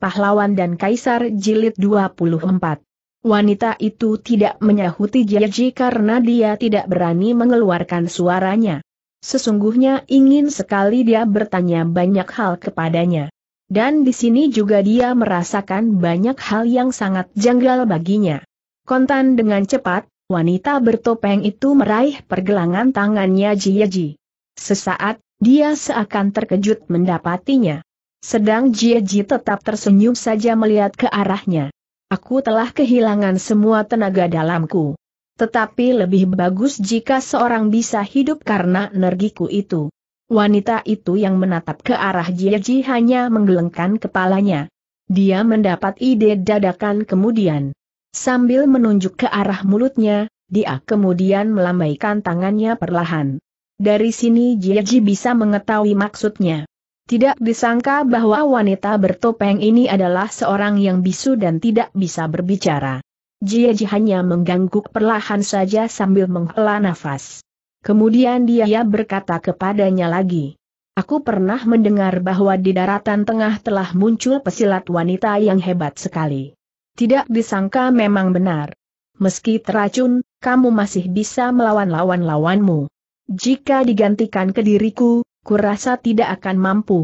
Pahlawan dan Kaisar Jilid 24. Wanita itu tidak menyahuti Jiaji karena dia tidak berani mengeluarkan suaranya. Sesungguhnya ingin sekali dia bertanya banyak hal kepadanya. Dan di sini juga dia merasakan banyak hal yang sangat janggal baginya. Kontan dengan cepat, wanita bertopeng itu meraih pergelangan tangannya Jiaji. Sesaat, dia seakan terkejut mendapatinya. Sedang Jie Ji tetap tersenyum saja melihat ke arahnya. Aku telah kehilangan semua tenaga dalamku. Tetapi lebih bagus jika seorang bisa hidup karena energiku itu. Wanita itu yang menatap ke arah Jie Ji hanya menggelengkan kepalanya. Dia mendapat ide dadakan kemudian. Sambil menunjuk ke arah mulutnya, dia kemudian melambaikan tangannya perlahan. Dari sini Jie Ji bisa mengetahui maksudnya. Tidak disangka bahwa wanita bertopeng ini adalah seorang yang bisu dan tidak bisa berbicara. Jiaji hanya mengganggu perlahan saja sambil menghela nafas. Kemudian dia berkata kepadanya lagi. Aku pernah mendengar bahwa di daratan tengah telah muncul pesilat wanita yang hebat sekali. Tidak disangka memang benar. Meski teracun, kamu masih bisa melawan lawan-lawanmu. Jika digantikan ke diriku, kurasa tidak akan mampu.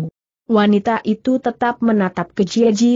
Wanita itu tetap menatap ke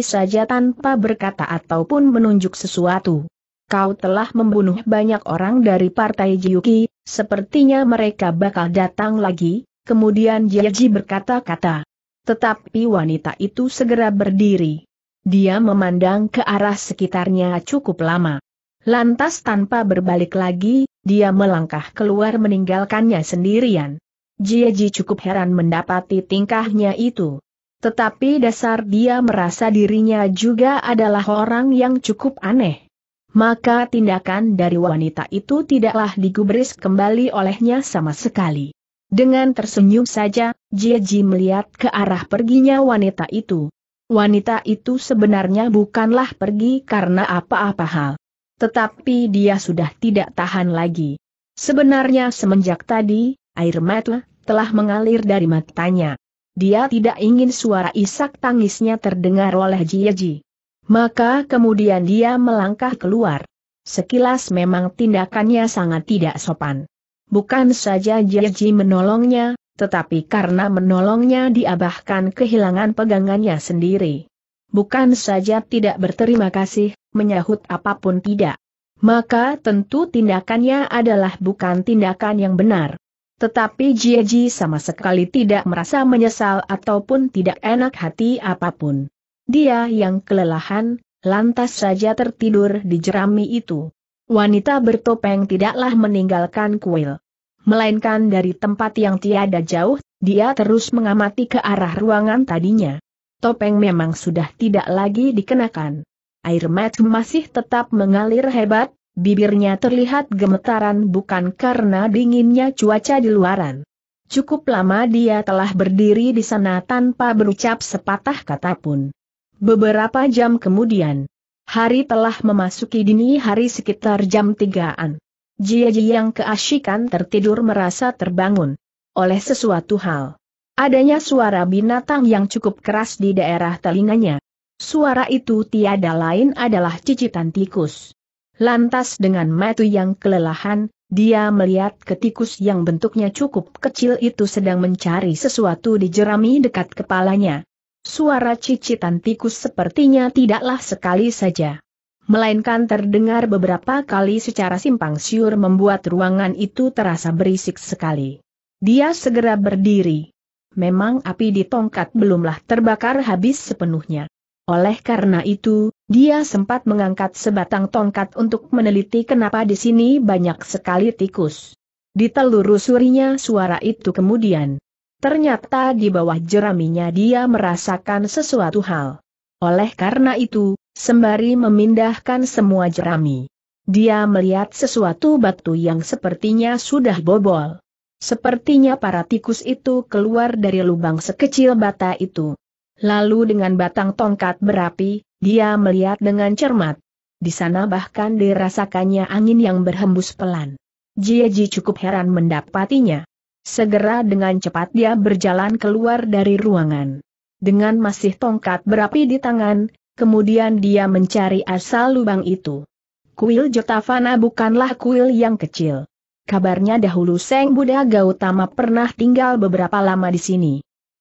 saja tanpa berkata ataupun menunjuk sesuatu. Kau telah membunuh banyak orang dari partai Jiyuki, sepertinya mereka bakal datang lagi, kemudian Jiji berkata-kata. Tetapi wanita itu segera berdiri. Dia memandang ke arah sekitarnya cukup lama. Lantas tanpa berbalik lagi, dia melangkah keluar meninggalkannya sendirian. Ji cukup heran mendapati tingkahnya itu. Tetapi dasar dia merasa dirinya juga adalah orang yang cukup aneh. Maka tindakan dari wanita itu tidaklah digubris kembali olehnya sama sekali. Dengan tersenyum saja, Ji melihat ke arah perginya wanita itu. Wanita itu sebenarnya bukanlah pergi karena apa-apa hal. Tetapi dia sudah tidak tahan lagi. Sebenarnya semenjak tadi, air mata telah mengalir dari matanya. Dia tidak ingin suara isak tangisnya terdengar oleh Jieji. Maka kemudian dia melangkah keluar. Sekilas memang tindakannya sangat tidak sopan. Bukan saja Jieji menolongnya, tetapi karena menolongnya diabahkan kehilangan pegangannya sendiri. Bukan saja tidak berterima kasih, menyahut apapun tidak. Maka tentu tindakannya adalah bukan tindakan yang benar. Tetapi Jieji sama sekali tidak merasa menyesal ataupun tidak enak hati apapun. Dia yang kelelahan, lantas saja tertidur di jerami itu. Wanita bertopeng tidaklah meninggalkan kuil. Melainkan dari tempat yang tiada jauh, dia terus mengamati ke arah ruangan tadinya. Topeng memang sudah tidak lagi dikenakan. Air mata masih tetap mengalir hebat, Bibirnya terlihat gemetaran bukan karena dinginnya cuaca di luaran. Cukup lama dia telah berdiri di sana tanpa berucap sepatah kata pun. Beberapa jam kemudian, hari telah memasuki dini hari sekitar jam tigaan. Jia-jia yang keasyikan tertidur merasa terbangun oleh sesuatu hal. Adanya suara binatang yang cukup keras di daerah telinganya. Suara itu tiada lain adalah cicitan tikus. Lantas dengan mata yang kelelahan, dia melihat ketikus yang bentuknya cukup kecil itu sedang mencari sesuatu di jerami dekat kepalanya. Suara cicitan tikus sepertinya tidaklah sekali saja. Melainkan terdengar beberapa kali secara simpang siur membuat ruangan itu terasa berisik sekali. Dia segera berdiri. Memang api di tongkat belumlah terbakar habis sepenuhnya. Oleh karena itu, dia sempat mengangkat sebatang tongkat untuk meneliti kenapa di sini banyak sekali tikus. Ditelurusurinya suara itu kemudian. Ternyata di bawah jeraminya dia merasakan sesuatu hal. Oleh karena itu, sembari memindahkan semua jerami, dia melihat sesuatu batu yang sepertinya sudah bobol. Sepertinya para tikus itu keluar dari lubang sekecil bata itu. Lalu dengan batang tongkat berapi, dia melihat dengan cermat. Di sana bahkan dirasakannya angin yang berhembus pelan. Jieji cukup heran mendapatinya. Segera dengan cepat dia berjalan keluar dari ruangan. Dengan masih tongkat berapi di tangan, kemudian dia mencari asal lubang itu. Kuil Jotavana bukanlah kuil yang kecil. Kabarnya dahulu Seng Buddha Gautama pernah tinggal beberapa lama di sini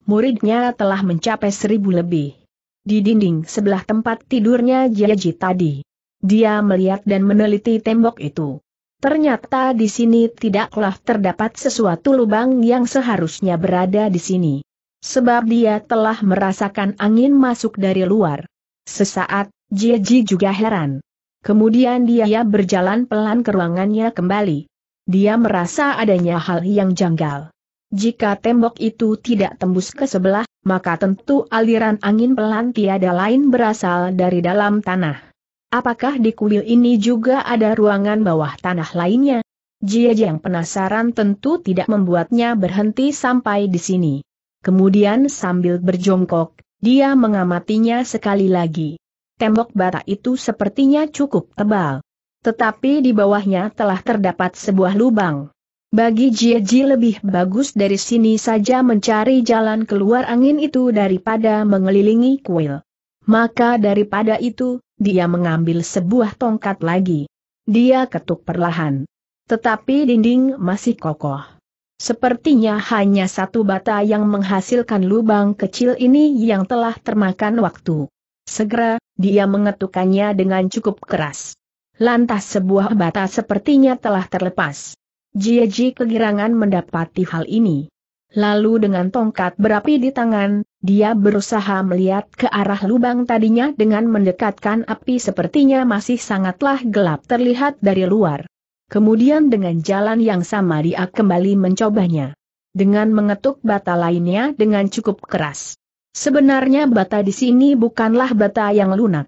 muridnya telah mencapai seribu lebih. Di dinding sebelah tempat tidurnya Jiaji tadi. Dia melihat dan meneliti tembok itu. Ternyata di sini tidaklah terdapat sesuatu lubang yang seharusnya berada di sini. Sebab dia telah merasakan angin masuk dari luar. Sesaat, Jiaji juga heran. Kemudian dia berjalan pelan ke ruangannya kembali. Dia merasa adanya hal yang janggal. Jika tembok itu tidak tembus ke sebelah, maka tentu aliran angin pelan tiada lain berasal dari dalam tanah. Apakah di kuil ini juga ada ruangan bawah tanah lainnya? Jia yang penasaran tentu tidak membuatnya berhenti sampai di sini. Kemudian sambil berjongkok, dia mengamatinya sekali lagi. Tembok bata itu sepertinya cukup tebal. Tetapi di bawahnya telah terdapat sebuah lubang. Bagi Jie Ji lebih bagus dari sini saja mencari jalan keluar angin itu daripada mengelilingi kuil. Maka daripada itu, dia mengambil sebuah tongkat lagi. Dia ketuk perlahan. Tetapi dinding masih kokoh. Sepertinya hanya satu bata yang menghasilkan lubang kecil ini yang telah termakan waktu. Segera, dia mengetukannya dengan cukup keras. Lantas sebuah bata sepertinya telah terlepas. Jieji kegirangan mendapati hal ini. Lalu dengan tongkat berapi di tangan, dia berusaha melihat ke arah lubang tadinya dengan mendekatkan api sepertinya masih sangatlah gelap terlihat dari luar. Kemudian dengan jalan yang sama dia kembali mencobanya. Dengan mengetuk bata lainnya dengan cukup keras. Sebenarnya bata di sini bukanlah bata yang lunak.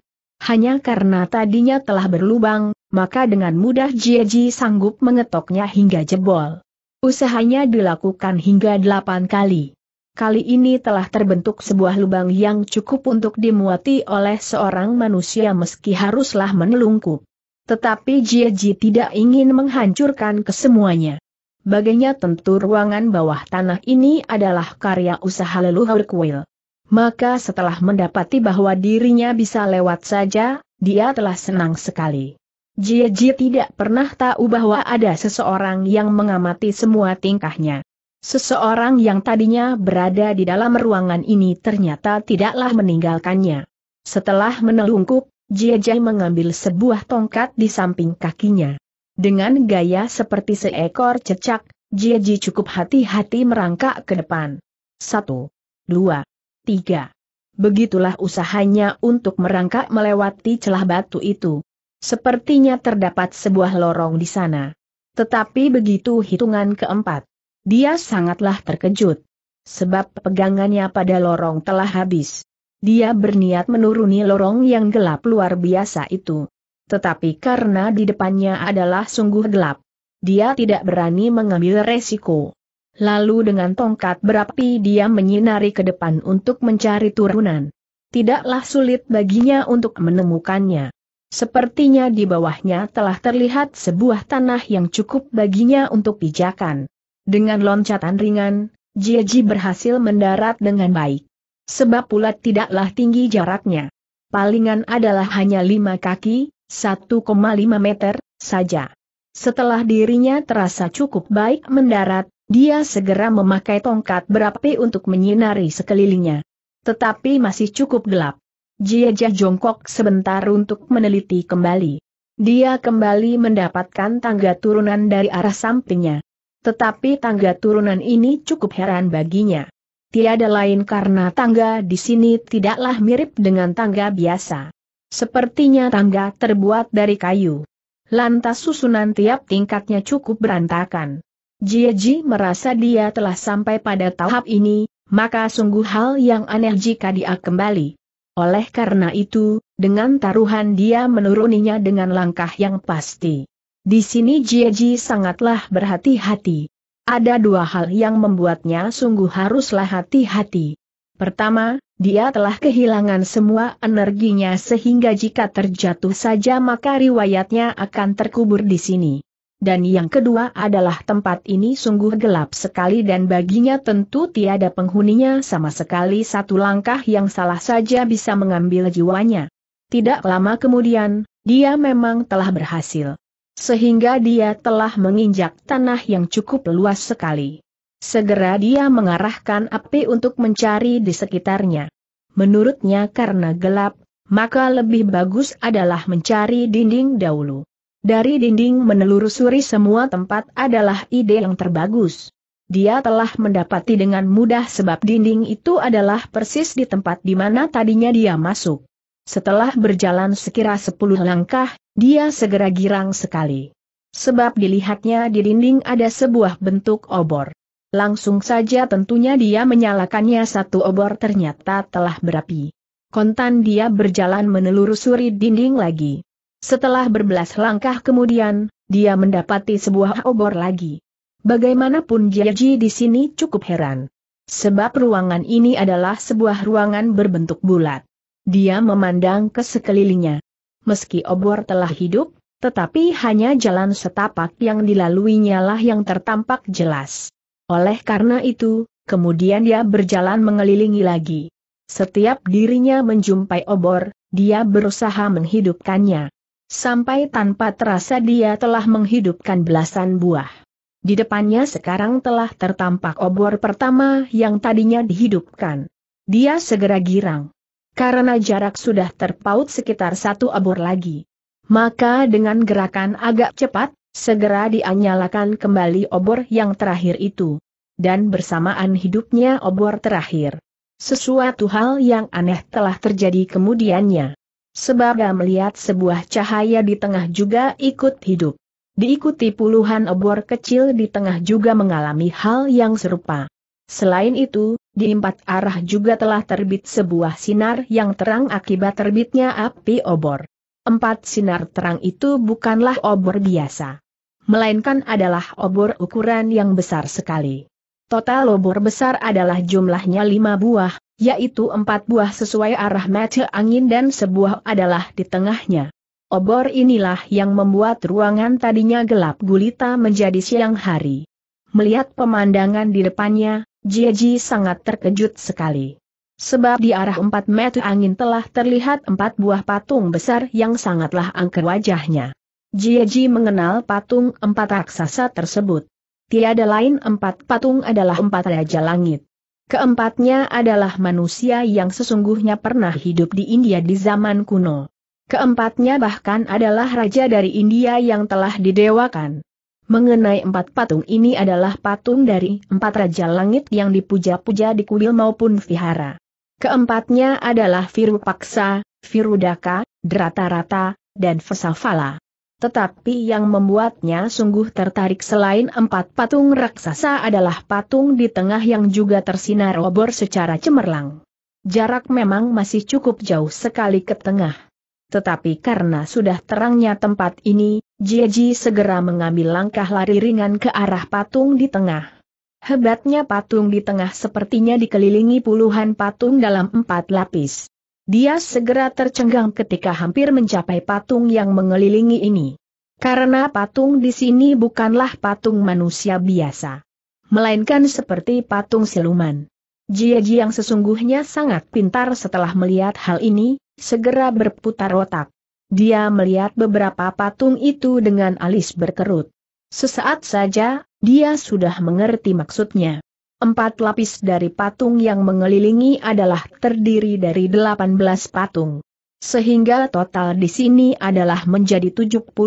Hanya karena tadinya telah berlubang, maka dengan mudah Jieji sanggup mengetoknya hingga jebol. Usahanya dilakukan hingga delapan kali. Kali ini telah terbentuk sebuah lubang yang cukup untuk dimuati oleh seorang manusia meski haruslah menelungkup. Tetapi Jieji tidak ingin menghancurkan kesemuanya. Baginya tentu ruangan bawah tanah ini adalah karya usaha leluhur kuil. Maka setelah mendapati bahwa dirinya bisa lewat saja, dia telah senang sekali. Ji tidak pernah tahu bahwa ada seseorang yang mengamati semua tingkahnya. Seseorang yang tadinya berada di dalam ruangan ini ternyata tidaklah meninggalkannya. Setelah menelungkup, Ji mengambil sebuah tongkat di samping kakinya. Dengan gaya seperti seekor cecak, Ji cukup hati-hati merangkak ke depan. Satu, dua, tiga. Begitulah usahanya untuk merangkak melewati celah batu itu. Sepertinya terdapat sebuah lorong di sana. Tetapi begitu hitungan keempat, dia sangatlah terkejut. Sebab pegangannya pada lorong telah habis. Dia berniat menuruni lorong yang gelap luar biasa itu. Tetapi karena di depannya adalah sungguh gelap, dia tidak berani mengambil resiko. Lalu dengan tongkat berapi dia menyinari ke depan untuk mencari turunan. Tidaklah sulit baginya untuk menemukannya. Sepertinya di bawahnya telah terlihat sebuah tanah yang cukup baginya untuk pijakan. Dengan loncatan ringan, Jiji berhasil mendarat dengan baik. Sebab pula tidaklah tinggi jaraknya. Palingan adalah hanya lima kaki, 1,5 meter, saja. Setelah dirinya terasa cukup baik mendarat, dia segera memakai tongkat berapi untuk menyinari sekelilingnya. Tetapi masih cukup gelap. Jiaja jongkok sebentar untuk meneliti kembali. Dia kembali mendapatkan tangga turunan dari arah sampingnya. Tetapi tangga turunan ini cukup heran baginya. Tiada lain karena tangga di sini tidaklah mirip dengan tangga biasa. Sepertinya tangga terbuat dari kayu. Lantas susunan tiap tingkatnya cukup berantakan. Jieji merasa dia telah sampai pada tahap ini, maka sungguh hal yang aneh jika dia kembali. Oleh karena itu, dengan taruhan dia menuruninya dengan langkah yang pasti. Di sini Jieji sangatlah berhati-hati. Ada dua hal yang membuatnya sungguh haruslah hati-hati. Pertama, dia telah kehilangan semua energinya sehingga jika terjatuh saja maka riwayatnya akan terkubur di sini dan yang kedua adalah tempat ini sungguh gelap sekali dan baginya tentu tiada penghuninya sama sekali satu langkah yang salah saja bisa mengambil jiwanya. Tidak lama kemudian, dia memang telah berhasil. Sehingga dia telah menginjak tanah yang cukup luas sekali. Segera dia mengarahkan api untuk mencari di sekitarnya. Menurutnya karena gelap, maka lebih bagus adalah mencari dinding dahulu. Dari dinding menelusuri semua tempat adalah ide yang terbagus. Dia telah mendapati dengan mudah sebab dinding itu adalah persis di tempat di mana tadinya dia masuk. Setelah berjalan sekira sepuluh langkah, dia segera girang sekali. Sebab dilihatnya di dinding ada sebuah bentuk obor. Langsung saja tentunya dia menyalakannya satu obor ternyata telah berapi. Kontan dia berjalan menelusuri dinding lagi. Setelah berbelas langkah kemudian, dia mendapati sebuah obor lagi. Bagaimanapun Jiaji di sini cukup heran. Sebab ruangan ini adalah sebuah ruangan berbentuk bulat. Dia memandang ke sekelilingnya. Meski obor telah hidup, tetapi hanya jalan setapak yang dilaluinya lah yang tertampak jelas. Oleh karena itu, kemudian dia berjalan mengelilingi lagi. Setiap dirinya menjumpai obor, dia berusaha menghidupkannya. Sampai tanpa terasa dia telah menghidupkan belasan buah. Di depannya sekarang telah tertampak obor pertama yang tadinya dihidupkan. Dia segera girang. Karena jarak sudah terpaut sekitar satu obor lagi. Maka dengan gerakan agak cepat, segera dianyalakan kembali obor yang terakhir itu. Dan bersamaan hidupnya obor terakhir. Sesuatu hal yang aneh telah terjadi kemudiannya. Sebaga melihat sebuah cahaya di tengah juga ikut hidup. Diikuti puluhan obor kecil di tengah juga mengalami hal yang serupa. Selain itu, di empat arah juga telah terbit sebuah sinar yang terang akibat terbitnya api obor. Empat sinar terang itu bukanlah obor biasa. Melainkan adalah obor ukuran yang besar sekali. Total obor besar adalah jumlahnya lima buah, yaitu empat buah sesuai arah mata angin dan sebuah adalah di tengahnya. Obor inilah yang membuat ruangan tadinya gelap gulita menjadi siang hari. Melihat pemandangan di depannya, Jiji sangat terkejut sekali. Sebab di arah empat mata angin telah terlihat empat buah patung besar yang sangatlah angker wajahnya. Jiji mengenal patung empat raksasa tersebut tiada lain empat patung adalah empat raja langit. Keempatnya adalah manusia yang sesungguhnya pernah hidup di India di zaman kuno. Keempatnya bahkan adalah raja dari India yang telah didewakan. Mengenai empat patung ini adalah patung dari empat raja langit yang dipuja-puja di kuil maupun vihara. Keempatnya adalah Virupaksa, Virudaka, Drata Rata, dan Vesavala. Tetapi yang membuatnya sungguh tertarik selain empat patung raksasa adalah patung di tengah yang juga tersinar obor secara cemerlang. Jarak memang masih cukup jauh sekali ke tengah. Tetapi karena sudah terangnya tempat ini, Jiji segera mengambil langkah lari ringan ke arah patung di tengah. Hebatnya patung di tengah sepertinya dikelilingi puluhan patung dalam empat lapis. Dia segera tercengang ketika hampir mencapai patung yang mengelilingi ini. Karena patung di sini bukanlah patung manusia biasa. Melainkan seperti patung siluman. Jiaji yang sesungguhnya sangat pintar setelah melihat hal ini, segera berputar otak. Dia melihat beberapa patung itu dengan alis berkerut. Sesaat saja, dia sudah mengerti maksudnya. Empat lapis dari patung yang mengelilingi adalah terdiri dari 18 patung. Sehingga total di sini adalah menjadi 72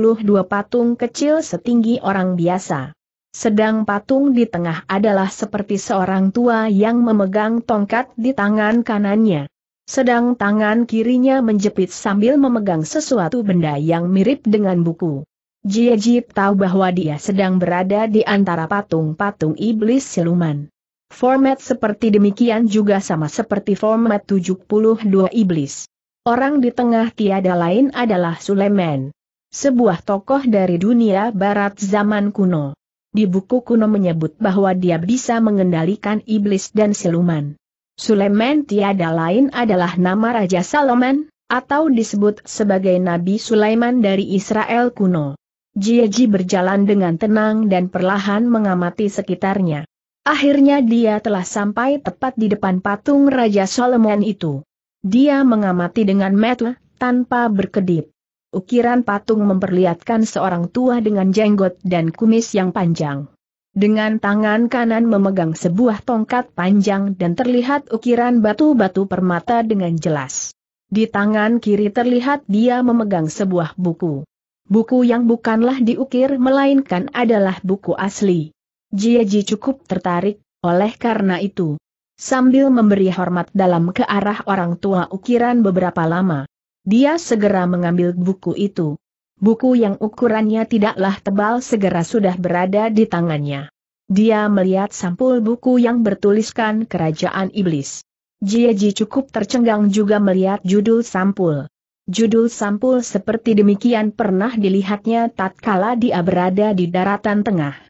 patung kecil setinggi orang biasa. Sedang patung di tengah adalah seperti seorang tua yang memegang tongkat di tangan kanannya. Sedang tangan kirinya menjepit sambil memegang sesuatu benda yang mirip dengan buku. Jiejit tahu bahwa dia sedang berada di antara patung-patung iblis siluman. Format seperti demikian juga sama seperti format 72 iblis. Orang di tengah tiada lain adalah Suleman. Sebuah tokoh dari dunia barat zaman kuno. Di buku kuno menyebut bahwa dia bisa mengendalikan iblis dan siluman. Suleman tiada lain adalah nama Raja Salomon, atau disebut sebagai Nabi Sulaiman dari Israel kuno. Jieji berjalan dengan tenang dan perlahan mengamati sekitarnya. Akhirnya dia telah sampai tepat di depan patung Raja Solomon itu. Dia mengamati dengan metu, tanpa berkedip. Ukiran patung memperlihatkan seorang tua dengan jenggot dan kumis yang panjang. Dengan tangan kanan memegang sebuah tongkat panjang dan terlihat ukiran batu-batu permata dengan jelas. Di tangan kiri terlihat dia memegang sebuah buku. Buku yang bukanlah diukir melainkan adalah buku asli. Jieji cukup tertarik, oleh karena itu, sambil memberi hormat dalam ke arah orang tua ukiran beberapa lama, dia segera mengambil buku itu. Buku yang ukurannya tidaklah tebal segera sudah berada di tangannya. Dia melihat sampul buku yang bertuliskan Kerajaan Iblis. Jieji cukup tercengang juga melihat judul sampul. Judul sampul seperti demikian pernah dilihatnya tatkala dia berada di daratan tengah.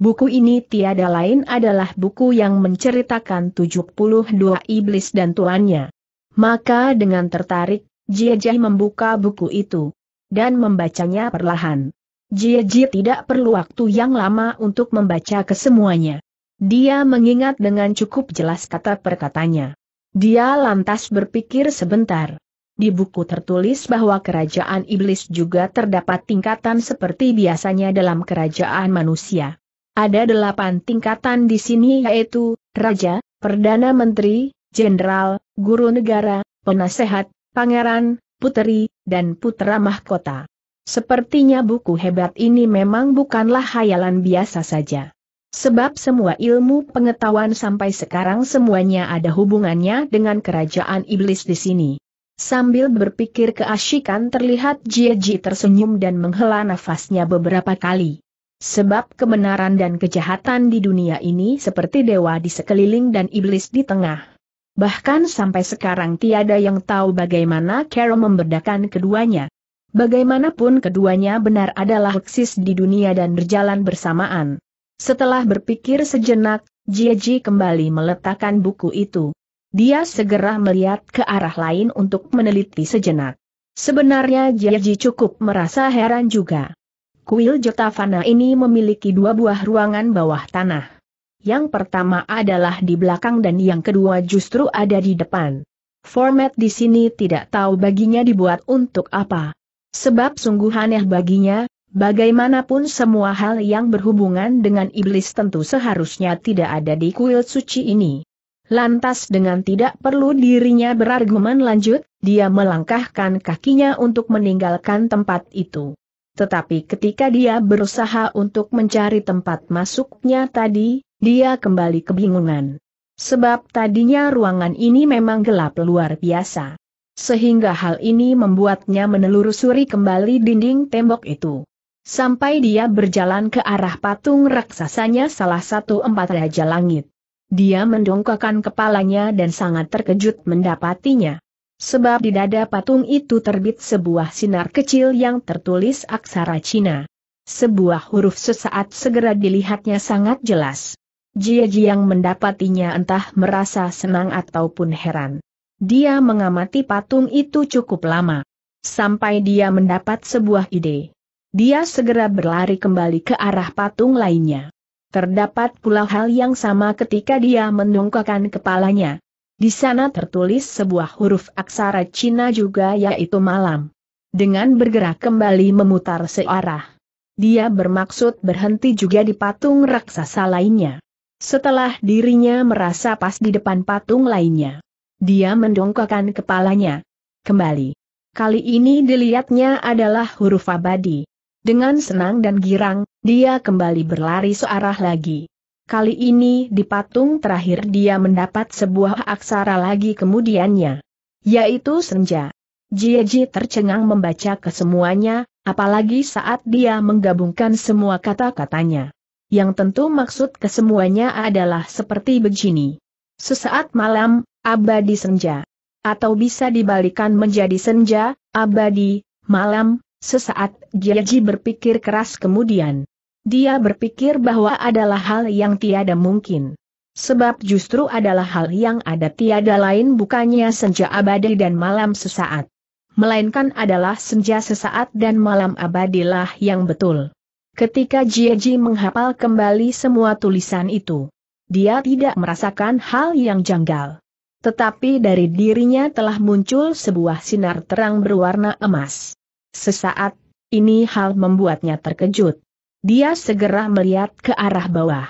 Buku ini tiada lain adalah buku yang menceritakan 72 iblis dan tuannya. Maka dengan tertarik, Jieji membuka buku itu. Dan membacanya perlahan. Jieji tidak perlu waktu yang lama untuk membaca kesemuanya. Dia mengingat dengan cukup jelas kata perkatanya. katanya. Dia lantas berpikir sebentar. Di buku tertulis bahwa kerajaan iblis juga terdapat tingkatan seperti biasanya dalam kerajaan manusia. Ada delapan tingkatan di sini yaitu, Raja, Perdana Menteri, Jenderal, Guru Negara, Penasehat, Pangeran, Puteri, dan Putra Mahkota. Sepertinya buku hebat ini memang bukanlah hayalan biasa saja. Sebab semua ilmu pengetahuan sampai sekarang semuanya ada hubungannya dengan kerajaan iblis di sini. Sambil berpikir keasyikan terlihat Jieji tersenyum dan menghela nafasnya beberapa kali. Sebab kebenaran dan kejahatan di dunia ini seperti dewa di sekeliling dan iblis di tengah. Bahkan sampai sekarang tiada yang tahu bagaimana Carol membedakan keduanya. Bagaimanapun keduanya benar adalah eksis di dunia dan berjalan bersamaan. Setelah berpikir sejenak, Jieji kembali meletakkan buku itu. Dia segera melihat ke arah lain untuk meneliti sejenak. Sebenarnya Jieji cukup merasa heran juga. Kuil Jotavana ini memiliki dua buah ruangan bawah tanah. Yang pertama adalah di belakang dan yang kedua justru ada di depan. Format di sini tidak tahu baginya dibuat untuk apa. Sebab sungguh aneh baginya, bagaimanapun semua hal yang berhubungan dengan iblis tentu seharusnya tidak ada di kuil suci ini. Lantas dengan tidak perlu dirinya berargumen lanjut, dia melangkahkan kakinya untuk meninggalkan tempat itu tetapi ketika dia berusaha untuk mencari tempat masuknya tadi, dia kembali kebingungan. Sebab tadinya ruangan ini memang gelap luar biasa. Sehingga hal ini membuatnya menelusuri kembali dinding tembok itu. Sampai dia berjalan ke arah patung raksasanya salah satu empat raja langit. Dia mendongkakkan kepalanya dan sangat terkejut mendapatinya sebab di dada patung itu terbit sebuah sinar kecil yang tertulis aksara Cina. Sebuah huruf sesaat segera dilihatnya sangat jelas. Jia yang mendapatinya entah merasa senang ataupun heran. Dia mengamati patung itu cukup lama. Sampai dia mendapat sebuah ide. Dia segera berlari kembali ke arah patung lainnya. Terdapat pula hal yang sama ketika dia menungkakan kepalanya. Di sana tertulis sebuah huruf aksara Cina juga yaitu malam. Dengan bergerak kembali memutar searah. Dia bermaksud berhenti juga di patung raksasa lainnya. Setelah dirinya merasa pas di depan patung lainnya. Dia mendongkakkan kepalanya. Kembali. Kali ini dilihatnya adalah huruf abadi. Dengan senang dan girang, dia kembali berlari searah lagi. Kali ini di patung terakhir dia mendapat sebuah aksara lagi kemudiannya. Yaitu senja. Jieji tercengang membaca kesemuanya, apalagi saat dia menggabungkan semua kata-katanya. Yang tentu maksud kesemuanya adalah seperti begini. Sesaat malam, abadi senja. Atau bisa dibalikan menjadi senja, abadi, malam, sesaat Jieji berpikir keras kemudian. Dia berpikir bahwa adalah hal yang tiada mungkin. Sebab justru adalah hal yang ada tiada lain bukannya senja abadi dan malam sesaat. Melainkan adalah senja sesaat dan malam abadilah yang betul. Ketika Jieji menghafal kembali semua tulisan itu, dia tidak merasakan hal yang janggal. Tetapi dari dirinya telah muncul sebuah sinar terang berwarna emas. Sesaat, ini hal membuatnya terkejut. Dia segera melihat ke arah bawah.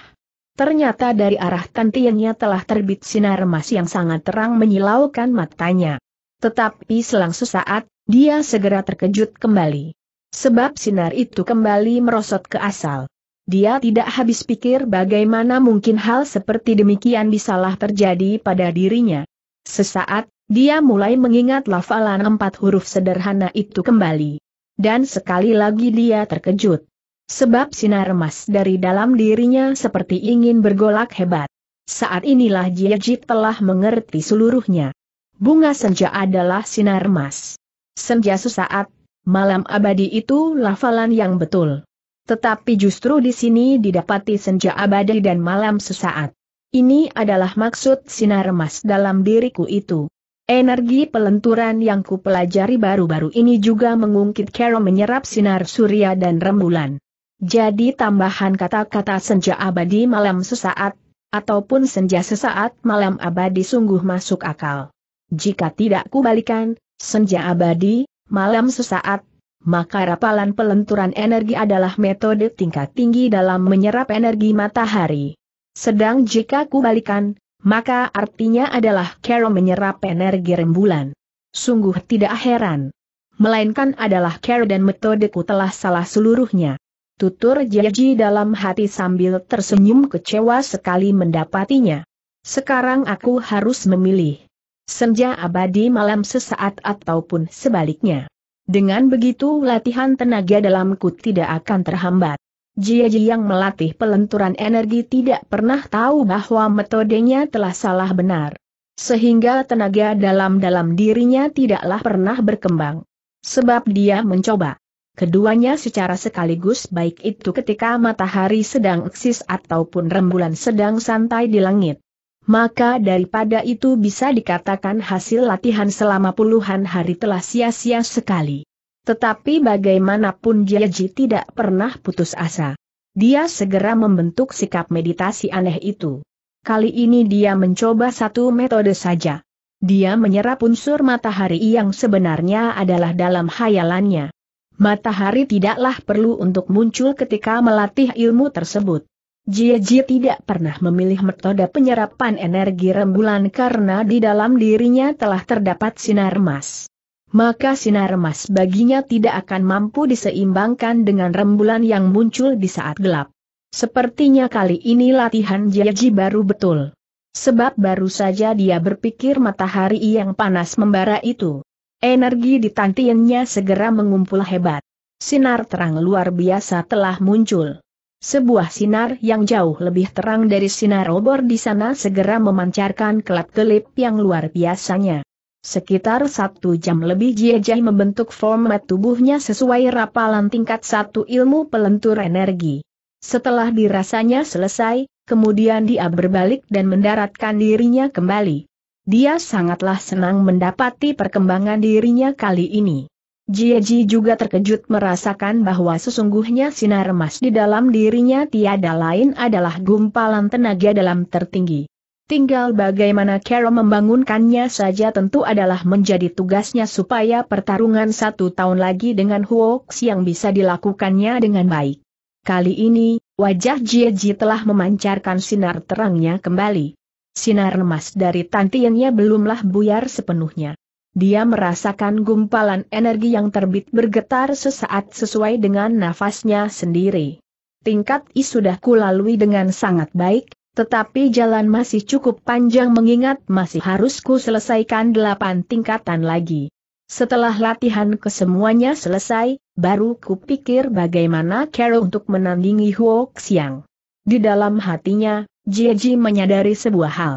Ternyata dari arah tantiannya telah terbit sinar emas yang sangat terang menyilaukan matanya. Tetapi selang sesaat, dia segera terkejut kembali. Sebab sinar itu kembali merosot ke asal. Dia tidak habis pikir bagaimana mungkin hal seperti demikian bisalah terjadi pada dirinya. Sesaat, dia mulai mengingat lafalan empat huruf sederhana itu kembali. Dan sekali lagi dia terkejut. Sebab sinar emas dari dalam dirinya seperti ingin bergolak hebat. Saat inilah Jiajit telah mengerti seluruhnya. Bunga senja adalah sinar emas. Senja sesaat, malam abadi itu lafalan yang betul. Tetapi justru di sini didapati senja abadi dan malam sesaat. Ini adalah maksud sinar emas dalam diriku itu. Energi pelenturan yang kupelajari baru-baru ini juga mengungkit Carol menyerap sinar surya dan rembulan. Jadi tambahan kata-kata senja abadi malam sesaat, ataupun senja sesaat malam abadi sungguh masuk akal. Jika tidak kubalikan, senja abadi, malam sesaat, maka rapalan pelenturan energi adalah metode tingkat tinggi dalam menyerap energi matahari. Sedang jika kubalikan, maka artinya adalah Kero menyerap energi rembulan. Sungguh tidak heran. Melainkan adalah Kero dan metodeku telah salah seluruhnya. Tutur Jiaji dalam hati sambil tersenyum kecewa sekali mendapatinya. Sekarang aku harus memilih. Senja abadi malam sesaat ataupun sebaliknya. Dengan begitu latihan tenaga dalamku tidak akan terhambat. Jiaji yang melatih pelenturan energi tidak pernah tahu bahwa metodenya telah salah benar. Sehingga tenaga dalam-dalam dirinya tidaklah pernah berkembang. Sebab dia mencoba. Keduanya secara sekaligus baik itu ketika matahari sedang eksis ataupun rembulan sedang santai di langit. Maka daripada itu bisa dikatakan hasil latihan selama puluhan hari telah sia-sia sekali. Tetapi bagaimanapun Jiaji tidak pernah putus asa. Dia segera membentuk sikap meditasi aneh itu. Kali ini dia mencoba satu metode saja. Dia menyerap unsur matahari yang sebenarnya adalah dalam hayalannya matahari tidaklah perlu untuk muncul ketika melatih ilmu tersebut. Jie tidak pernah memilih metode penyerapan energi rembulan karena di dalam dirinya telah terdapat sinar emas. Maka sinar emas baginya tidak akan mampu diseimbangkan dengan rembulan yang muncul di saat gelap. Sepertinya kali ini latihan Jie baru betul. Sebab baru saja dia berpikir matahari yang panas membara itu Energi di tantiannya segera mengumpul hebat. Sinar terang luar biasa telah muncul. Sebuah sinar yang jauh lebih terang dari sinar obor di sana segera memancarkan kelap-kelip yang luar biasanya. Sekitar satu jam lebih Jiejai membentuk format tubuhnya sesuai rapalan tingkat satu ilmu pelentur energi. Setelah dirasanya selesai, kemudian dia berbalik dan mendaratkan dirinya kembali. Dia sangatlah senang mendapati perkembangan dirinya kali ini. Jieji juga terkejut merasakan bahwa sesungguhnya sinar emas di dalam dirinya tiada lain adalah gumpalan tenaga dalam tertinggi. Tinggal bagaimana Carol membangunkannya saja tentu adalah menjadi tugasnya supaya pertarungan satu tahun lagi dengan Huox yang bisa dilakukannya dengan baik. Kali ini, wajah Jieji telah memancarkan sinar terangnya kembali. Sinar lemas dari tantiannya belumlah buyar sepenuhnya. Dia merasakan gumpalan energi yang terbit bergetar sesaat sesuai dengan nafasnya sendiri. Tingkat I sudah kulalui dengan sangat baik, tetapi jalan masih cukup panjang mengingat masih harus ku selesaikan delapan tingkatan lagi. Setelah latihan kesemuanya selesai, baru kupikir bagaimana Carol untuk menandingi Huo Xiang. Di dalam hatinya, Jieji menyadari sebuah hal.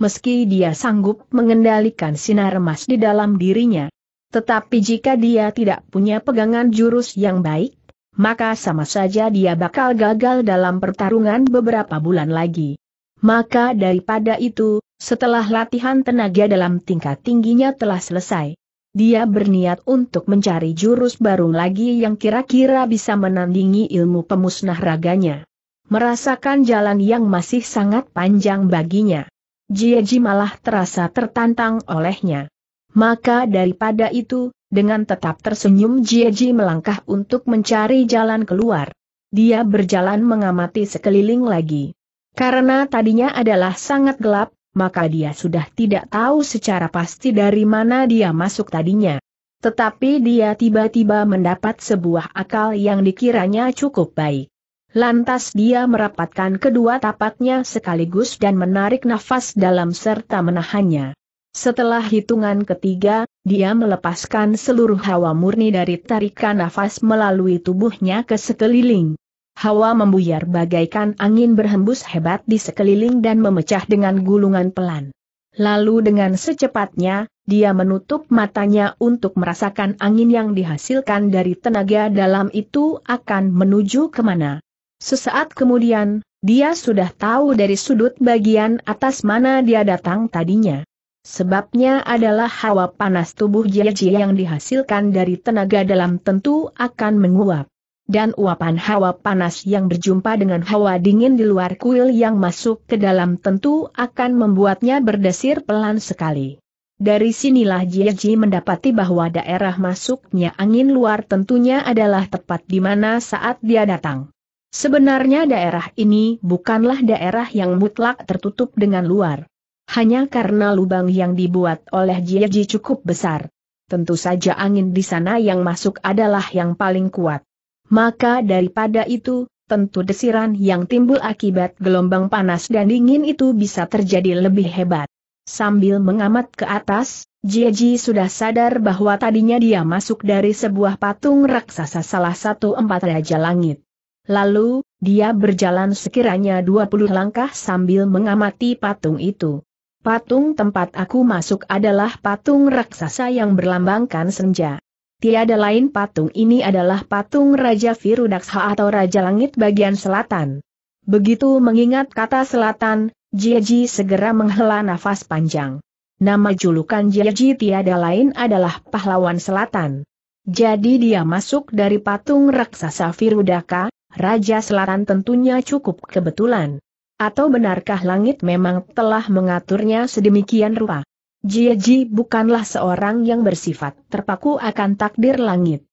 Meski dia sanggup mengendalikan sinar emas di dalam dirinya, tetapi jika dia tidak punya pegangan jurus yang baik, maka sama saja dia bakal gagal dalam pertarungan beberapa bulan lagi. Maka daripada itu, setelah latihan tenaga dalam tingkat tingginya telah selesai, dia berniat untuk mencari jurus baru lagi yang kira-kira bisa menandingi ilmu pemusnah raganya merasakan jalan yang masih sangat panjang baginya. Jieji malah terasa tertantang olehnya. Maka daripada itu, dengan tetap tersenyum Jieji melangkah untuk mencari jalan keluar. Dia berjalan mengamati sekeliling lagi. Karena tadinya adalah sangat gelap, maka dia sudah tidak tahu secara pasti dari mana dia masuk tadinya. Tetapi dia tiba-tiba mendapat sebuah akal yang dikiranya cukup baik. Lantas dia merapatkan kedua tapaknya sekaligus dan menarik nafas dalam serta menahannya. Setelah hitungan ketiga, dia melepaskan seluruh hawa murni dari tarikan nafas melalui tubuhnya ke sekeliling. Hawa membuyar bagaikan angin berhembus hebat di sekeliling dan memecah dengan gulungan pelan. Lalu dengan secepatnya, dia menutup matanya untuk merasakan angin yang dihasilkan dari tenaga dalam itu akan menuju kemana. Sesaat kemudian, dia sudah tahu dari sudut bagian atas mana dia datang tadinya. Sebabnya adalah hawa panas tubuh Jeji yang dihasilkan dari tenaga dalam tentu akan menguap. Dan uapan hawa panas yang berjumpa dengan hawa dingin di luar kuil yang masuk ke dalam tentu akan membuatnya berdesir pelan sekali. Dari sinilah Jeji mendapati bahwa daerah masuknya angin luar tentunya adalah tepat di mana saat dia datang. Sebenarnya daerah ini bukanlah daerah yang mutlak tertutup dengan luar. Hanya karena lubang yang dibuat oleh Jieji cukup besar. Tentu saja angin di sana yang masuk adalah yang paling kuat. Maka daripada itu, tentu desiran yang timbul akibat gelombang panas dan dingin itu bisa terjadi lebih hebat. Sambil mengamat ke atas, Jieji sudah sadar bahwa tadinya dia masuk dari sebuah patung raksasa salah satu empat raja langit. Lalu, dia berjalan sekiranya 20 langkah sambil mengamati patung itu. Patung tempat aku masuk adalah patung raksasa yang berlambangkan senja. Tiada lain patung ini adalah patung Raja Virudaksa atau Raja Langit bagian selatan. Begitu mengingat kata selatan, Jiji segera menghela nafas panjang. Nama julukan Jiji tiada lain adalah pahlawan selatan. Jadi dia masuk dari patung raksasa Virudaka, Raja Selaran tentunya cukup kebetulan. Atau benarkah langit memang telah mengaturnya sedemikian rupa? Jieji bukanlah seorang yang bersifat terpaku akan takdir langit.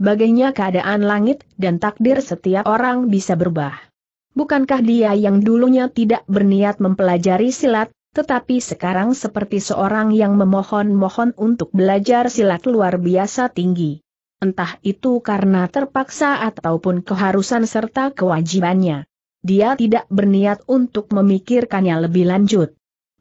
Bagainya keadaan langit dan takdir setiap orang bisa berubah. Bukankah dia yang dulunya tidak berniat mempelajari silat, tetapi sekarang seperti seorang yang memohon-mohon untuk belajar silat luar biasa tinggi entah itu karena terpaksa ataupun keharusan serta kewajibannya. Dia tidak berniat untuk memikirkannya lebih lanjut.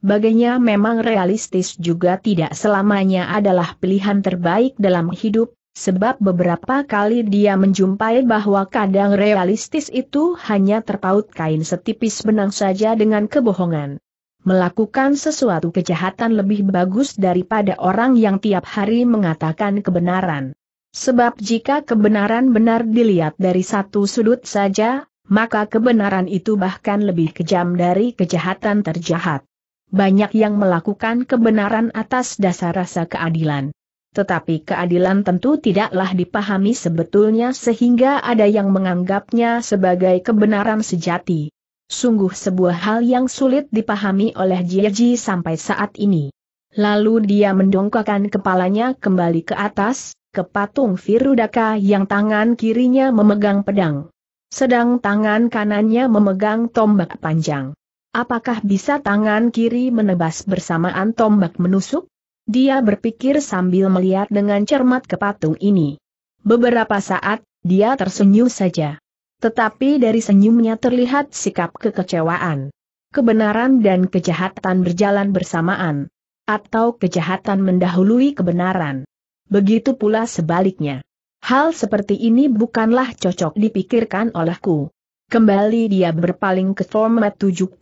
Baginya memang realistis juga tidak selamanya adalah pilihan terbaik dalam hidup, sebab beberapa kali dia menjumpai bahwa kadang realistis itu hanya terpaut kain setipis benang saja dengan kebohongan melakukan sesuatu kejahatan lebih bagus daripada orang yang tiap hari mengatakan kebenaran. Sebab jika kebenaran benar dilihat dari satu sudut saja, maka kebenaran itu bahkan lebih kejam dari kejahatan terjahat. Banyak yang melakukan kebenaran atas dasar rasa keadilan. Tetapi keadilan tentu tidaklah dipahami sebetulnya sehingga ada yang menganggapnya sebagai kebenaran sejati. Sungguh sebuah hal yang sulit dipahami oleh Jieji sampai saat ini. Lalu dia mendongkakkan kepalanya kembali ke atas, ke patung Virudaka yang tangan kirinya memegang pedang. Sedang tangan kanannya memegang tombak panjang. Apakah bisa tangan kiri menebas bersamaan tombak menusuk? Dia berpikir sambil melihat dengan cermat ke patung ini. Beberapa saat, dia tersenyum saja. Tetapi dari senyumnya terlihat sikap kekecewaan. Kebenaran dan kejahatan berjalan bersamaan. Atau kejahatan mendahului kebenaran. Begitu pula sebaliknya. Hal seperti ini bukanlah cocok dipikirkan olehku. Kembali dia berpaling ke format 72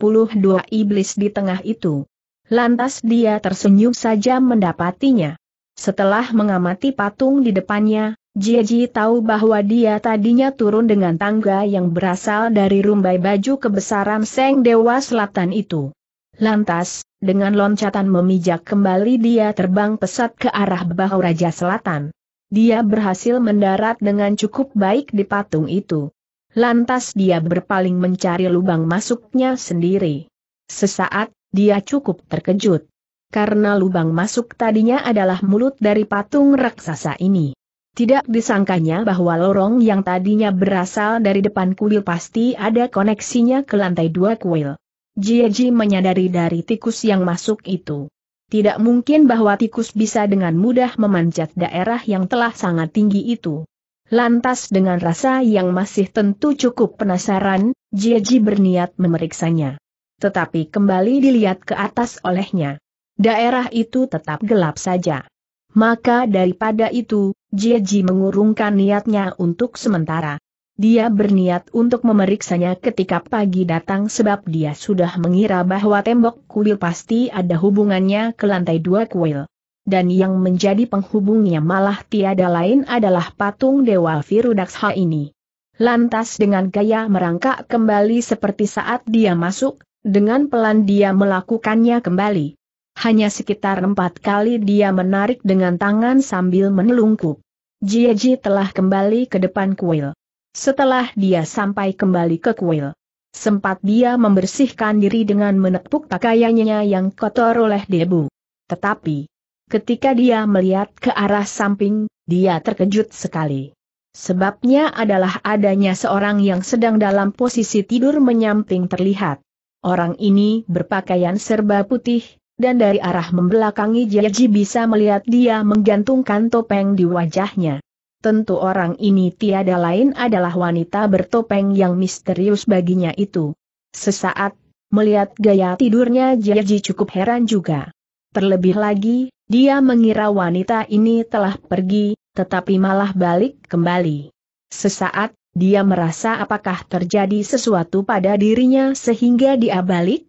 iblis di tengah itu. Lantas dia tersenyum saja mendapatinya. Setelah mengamati patung di depannya, Jiji tahu bahwa dia tadinya turun dengan tangga yang berasal dari rumbai baju kebesaran Seng Dewa Selatan itu. Lantas, dengan loncatan memijak kembali dia terbang pesat ke arah bahu Raja Selatan. Dia berhasil mendarat dengan cukup baik di patung itu. Lantas dia berpaling mencari lubang masuknya sendiri. Sesaat, dia cukup terkejut. Karena lubang masuk tadinya adalah mulut dari patung raksasa ini. Tidak disangkanya bahwa lorong yang tadinya berasal dari depan kuil pasti ada koneksinya ke lantai dua kuil. Jieji menyadari dari tikus yang masuk itu. Tidak mungkin bahwa tikus bisa dengan mudah memanjat daerah yang telah sangat tinggi itu. Lantas dengan rasa yang masih tentu cukup penasaran, Jieji berniat memeriksanya. Tetapi kembali dilihat ke atas olehnya. Daerah itu tetap gelap saja. Maka daripada itu, Jieji mengurungkan niatnya untuk sementara. Dia berniat untuk memeriksanya ketika pagi datang sebab dia sudah mengira bahwa tembok kuil pasti ada hubungannya ke lantai dua kuil. Dan yang menjadi penghubungnya malah tiada lain adalah patung Dewa Virudaksa ini. Lantas dengan gaya merangkak kembali seperti saat dia masuk, dengan pelan dia melakukannya kembali. Hanya sekitar empat kali dia menarik dengan tangan sambil menelungkup. Jieji telah kembali ke depan kuil setelah dia sampai kembali ke kuil. Sempat dia membersihkan diri dengan menepuk pakaiannya yang kotor oleh debu. Tetapi, ketika dia melihat ke arah samping, dia terkejut sekali. Sebabnya adalah adanya seorang yang sedang dalam posisi tidur menyamping terlihat. Orang ini berpakaian serba putih, dan dari arah membelakangi Jaji bisa melihat dia menggantungkan topeng di wajahnya. Tentu orang ini tiada lain adalah wanita bertopeng yang misterius baginya itu. Sesaat, melihat gaya tidurnya Jiaji cukup heran juga. Terlebih lagi, dia mengira wanita ini telah pergi, tetapi malah balik kembali. Sesaat, dia merasa apakah terjadi sesuatu pada dirinya sehingga dia balik?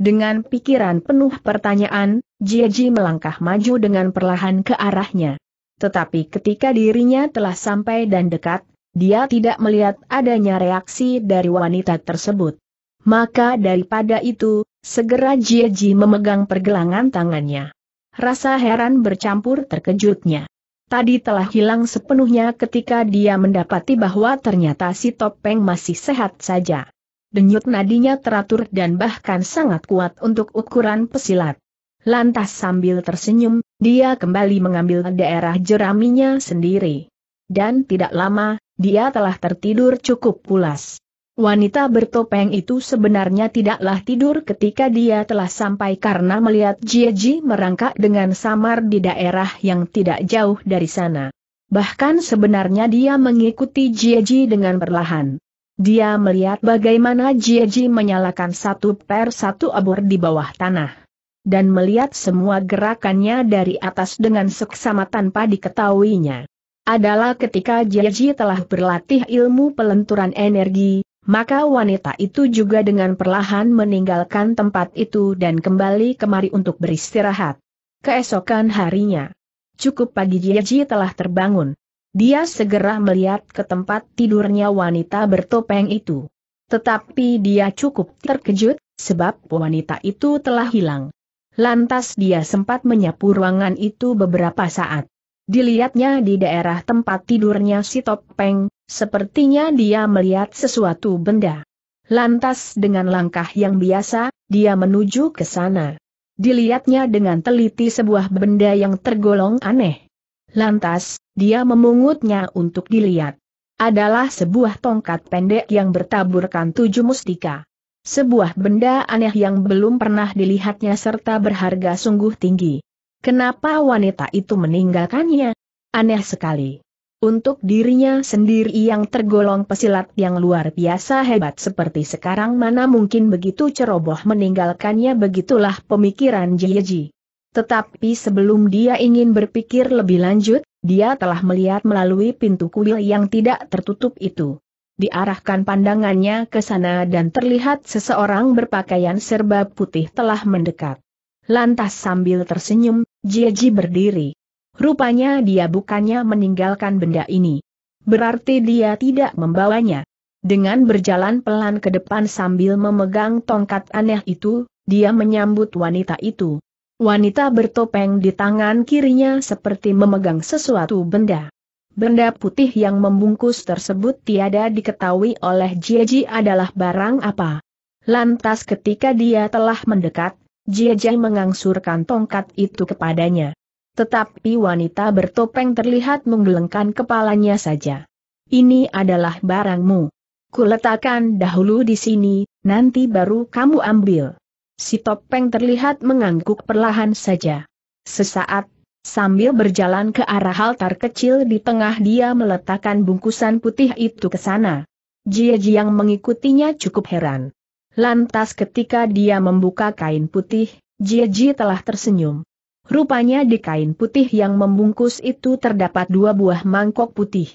Dengan pikiran penuh pertanyaan, Jiaji melangkah maju dengan perlahan ke arahnya. Tetapi ketika dirinya telah sampai dan dekat, dia tidak melihat adanya reaksi dari wanita tersebut. Maka daripada itu, segera Jieji memegang pergelangan tangannya. Rasa heran bercampur terkejutnya. Tadi telah hilang sepenuhnya ketika dia mendapati bahwa ternyata si topeng masih sehat saja. Denyut nadinya teratur dan bahkan sangat kuat untuk ukuran pesilat. Lantas sambil tersenyum, dia kembali mengambil daerah jeraminya sendiri. Dan tidak lama, dia telah tertidur cukup pulas. Wanita bertopeng itu sebenarnya tidaklah tidur ketika dia telah sampai karena melihat Jieji merangkak dengan samar di daerah yang tidak jauh dari sana. Bahkan sebenarnya dia mengikuti Jieji dengan perlahan. Dia melihat bagaimana Jieji menyalakan satu per satu abur di bawah tanah dan melihat semua gerakannya dari atas dengan seksama tanpa diketahuinya. Adalah ketika Jaji telah berlatih ilmu pelenturan energi, maka wanita itu juga dengan perlahan meninggalkan tempat itu dan kembali kemari untuk beristirahat. Keesokan harinya, cukup pagi Jaji telah terbangun. Dia segera melihat ke tempat tidurnya wanita bertopeng itu. Tetapi dia cukup terkejut, sebab wanita itu telah hilang. Lantas dia sempat menyapu ruangan itu beberapa saat. Dilihatnya di daerah tempat tidurnya si Topeng, sepertinya dia melihat sesuatu benda. Lantas dengan langkah yang biasa, dia menuju ke sana. Dilihatnya dengan teliti sebuah benda yang tergolong aneh. Lantas, dia memungutnya untuk dilihat. Adalah sebuah tongkat pendek yang bertaburkan tujuh mustika. Sebuah benda aneh yang belum pernah dilihatnya serta berharga sungguh tinggi. Kenapa wanita itu meninggalkannya? Aneh sekali. Untuk dirinya sendiri yang tergolong pesilat yang luar biasa hebat seperti sekarang mana mungkin begitu ceroboh meninggalkannya begitulah pemikiran Jiyeji. Tetapi sebelum dia ingin berpikir lebih lanjut, dia telah melihat melalui pintu kuil yang tidak tertutup itu diarahkan pandangannya ke sana dan terlihat seseorang berpakaian serba putih telah mendekat. Lantas sambil tersenyum, Jieji berdiri. Rupanya dia bukannya meninggalkan benda ini. Berarti dia tidak membawanya. Dengan berjalan pelan ke depan sambil memegang tongkat aneh itu, dia menyambut wanita itu. Wanita bertopeng di tangan kirinya seperti memegang sesuatu benda. Benda putih yang membungkus tersebut tiada diketahui oleh Jieji adalah barang apa. Lantas ketika dia telah mendekat, Jieji mengangsurkan tongkat itu kepadanya. Tetapi wanita bertopeng terlihat menggelengkan kepalanya saja. Ini adalah barangmu. Kuletakkan dahulu di sini, nanti baru kamu ambil. Si topeng terlihat mengangguk perlahan saja. Sesaat Sambil berjalan ke arah altar kecil di tengah dia meletakkan bungkusan putih itu ke sana. Jie yang mengikutinya cukup heran. Lantas ketika dia membuka kain putih, Jie telah tersenyum. Rupanya di kain putih yang membungkus itu terdapat dua buah mangkok putih.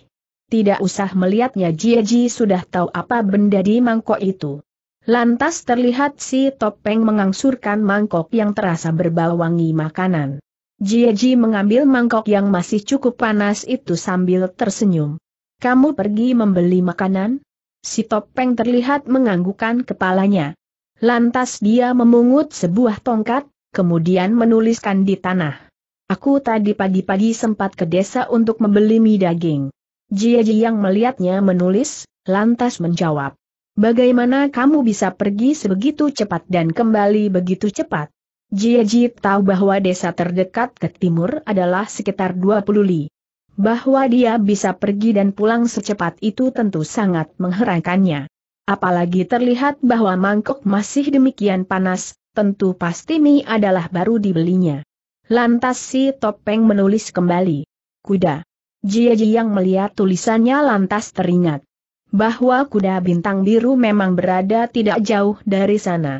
Tidak usah melihatnya Jie sudah tahu apa benda di mangkok itu. Lantas terlihat si topeng mengangsurkan mangkok yang terasa berbau wangi makanan. Jieji mengambil mangkok yang masih cukup panas itu sambil tersenyum. Kamu pergi membeli makanan? Si topeng terlihat menganggukkan kepalanya. Lantas dia memungut sebuah tongkat, kemudian menuliskan di tanah. Aku tadi pagi-pagi sempat ke desa untuk membeli mie daging. Jieji yang melihatnya menulis, lantas menjawab. Bagaimana kamu bisa pergi sebegitu cepat dan kembali begitu cepat? Jieji tahu bahwa desa terdekat ke timur adalah sekitar 20 li. Bahwa dia bisa pergi dan pulang secepat itu tentu sangat mengherankannya. Apalagi terlihat bahwa mangkok masih demikian panas, tentu pasti ini adalah baru dibelinya. Lantas si Topeng menulis kembali. Kuda. Jieji yang melihat tulisannya lantas teringat. Bahwa kuda bintang biru memang berada tidak jauh dari sana.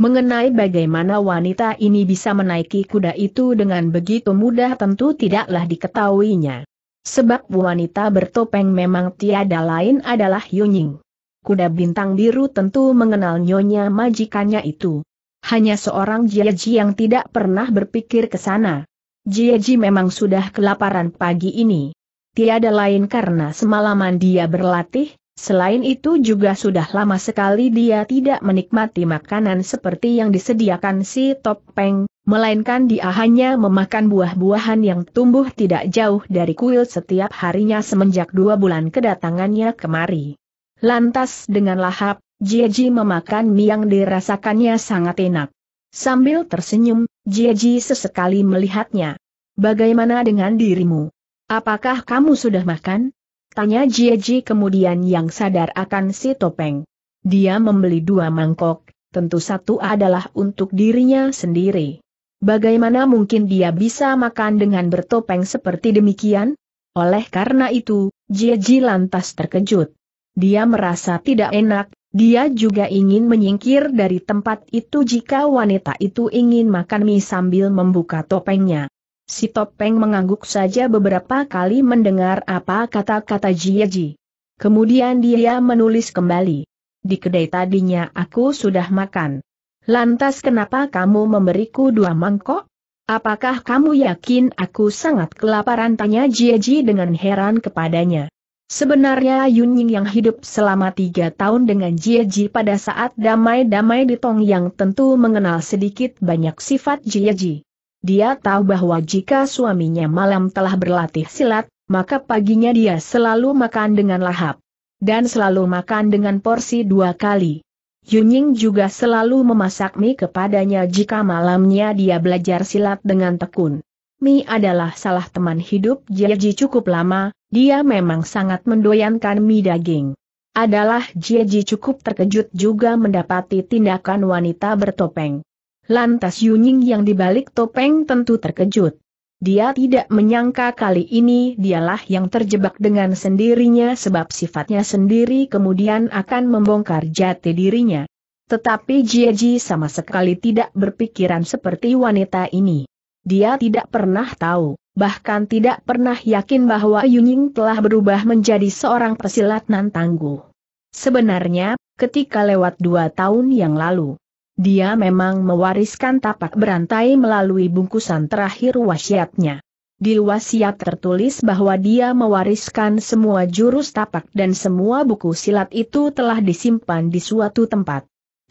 Mengenai bagaimana wanita ini bisa menaiki kuda itu dengan begitu mudah tentu tidaklah diketahuinya. Sebab wanita bertopeng memang tiada lain adalah Yunying. Kuda bintang biru tentu mengenal nyonya majikannya itu. Hanya seorang Jieji yang tidak pernah berpikir ke sana. Jieji memang sudah kelaparan pagi ini. Tiada lain karena semalaman dia berlatih, Selain itu juga sudah lama sekali dia tidak menikmati makanan seperti yang disediakan si Topeng, melainkan dia hanya memakan buah-buahan yang tumbuh tidak jauh dari kuil setiap harinya semenjak dua bulan kedatangannya kemari. Lantas dengan lahap, Jieji memakan mie yang dirasakannya sangat enak. Sambil tersenyum, Jieji sesekali melihatnya. Bagaimana dengan dirimu? Apakah kamu sudah makan? Tanya Jieji kemudian yang sadar akan si topeng. Dia membeli dua mangkok, tentu satu adalah untuk dirinya sendiri. Bagaimana mungkin dia bisa makan dengan bertopeng seperti demikian? Oleh karena itu, Jieji lantas terkejut. Dia merasa tidak enak, dia juga ingin menyingkir dari tempat itu jika wanita itu ingin makan mie sambil membuka topengnya. Si Topeng mengangguk saja beberapa kali mendengar apa kata-kata Jieji. Kemudian dia menulis kembali. Di kedai tadinya aku sudah makan. Lantas kenapa kamu memberiku dua mangkok? Apakah kamu yakin aku sangat kelaparan? Tanya Jieji dengan heran kepadanya. Sebenarnya Yun Ying yang hidup selama tiga tahun dengan Jieji pada saat damai-damai di Tong Yang tentu mengenal sedikit banyak sifat Jieji. Dia tahu bahwa jika suaminya malam telah berlatih silat, maka paginya dia selalu makan dengan lahap. Dan selalu makan dengan porsi dua kali. Yunying juga selalu memasak mie kepadanya jika malamnya dia belajar silat dengan tekun. Mi adalah salah teman hidup Jieji cukup lama, dia memang sangat mendoyankan mie daging. Adalah Jieji cukup terkejut juga mendapati tindakan wanita bertopeng. Lantas Yuning yang dibalik topeng tentu terkejut. Dia tidak menyangka kali ini dialah yang terjebak dengan sendirinya sebab sifatnya sendiri kemudian akan membongkar jati dirinya. Tetapi Jieji sama sekali tidak berpikiran seperti wanita ini. Dia tidak pernah tahu, bahkan tidak pernah yakin bahwa Yuning telah berubah menjadi seorang pesilat nan tangguh. Sebenarnya, ketika lewat dua tahun yang lalu, dia memang mewariskan tapak berantai melalui bungkusan terakhir wasiatnya. Di wasiat tertulis bahwa dia mewariskan semua jurus tapak dan semua buku silat itu telah disimpan di suatu tempat.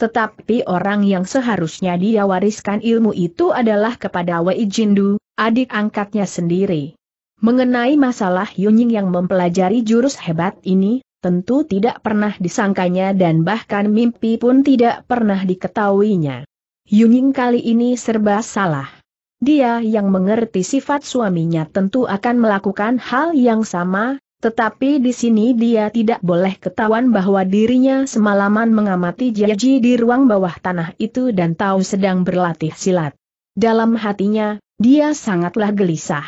Tetapi orang yang seharusnya dia wariskan ilmu itu adalah kepada Wei Jindu, adik angkatnya sendiri. Mengenai masalah Yunying yang mempelajari jurus hebat ini, tentu tidak pernah disangkanya dan bahkan mimpi pun tidak pernah diketahuinya. Yuning kali ini serba salah. Dia yang mengerti sifat suaminya tentu akan melakukan hal yang sama, tetapi di sini dia tidak boleh ketahuan bahwa dirinya semalaman mengamati Jiaji di ruang bawah tanah itu dan tahu sedang berlatih silat. Dalam hatinya, dia sangatlah gelisah.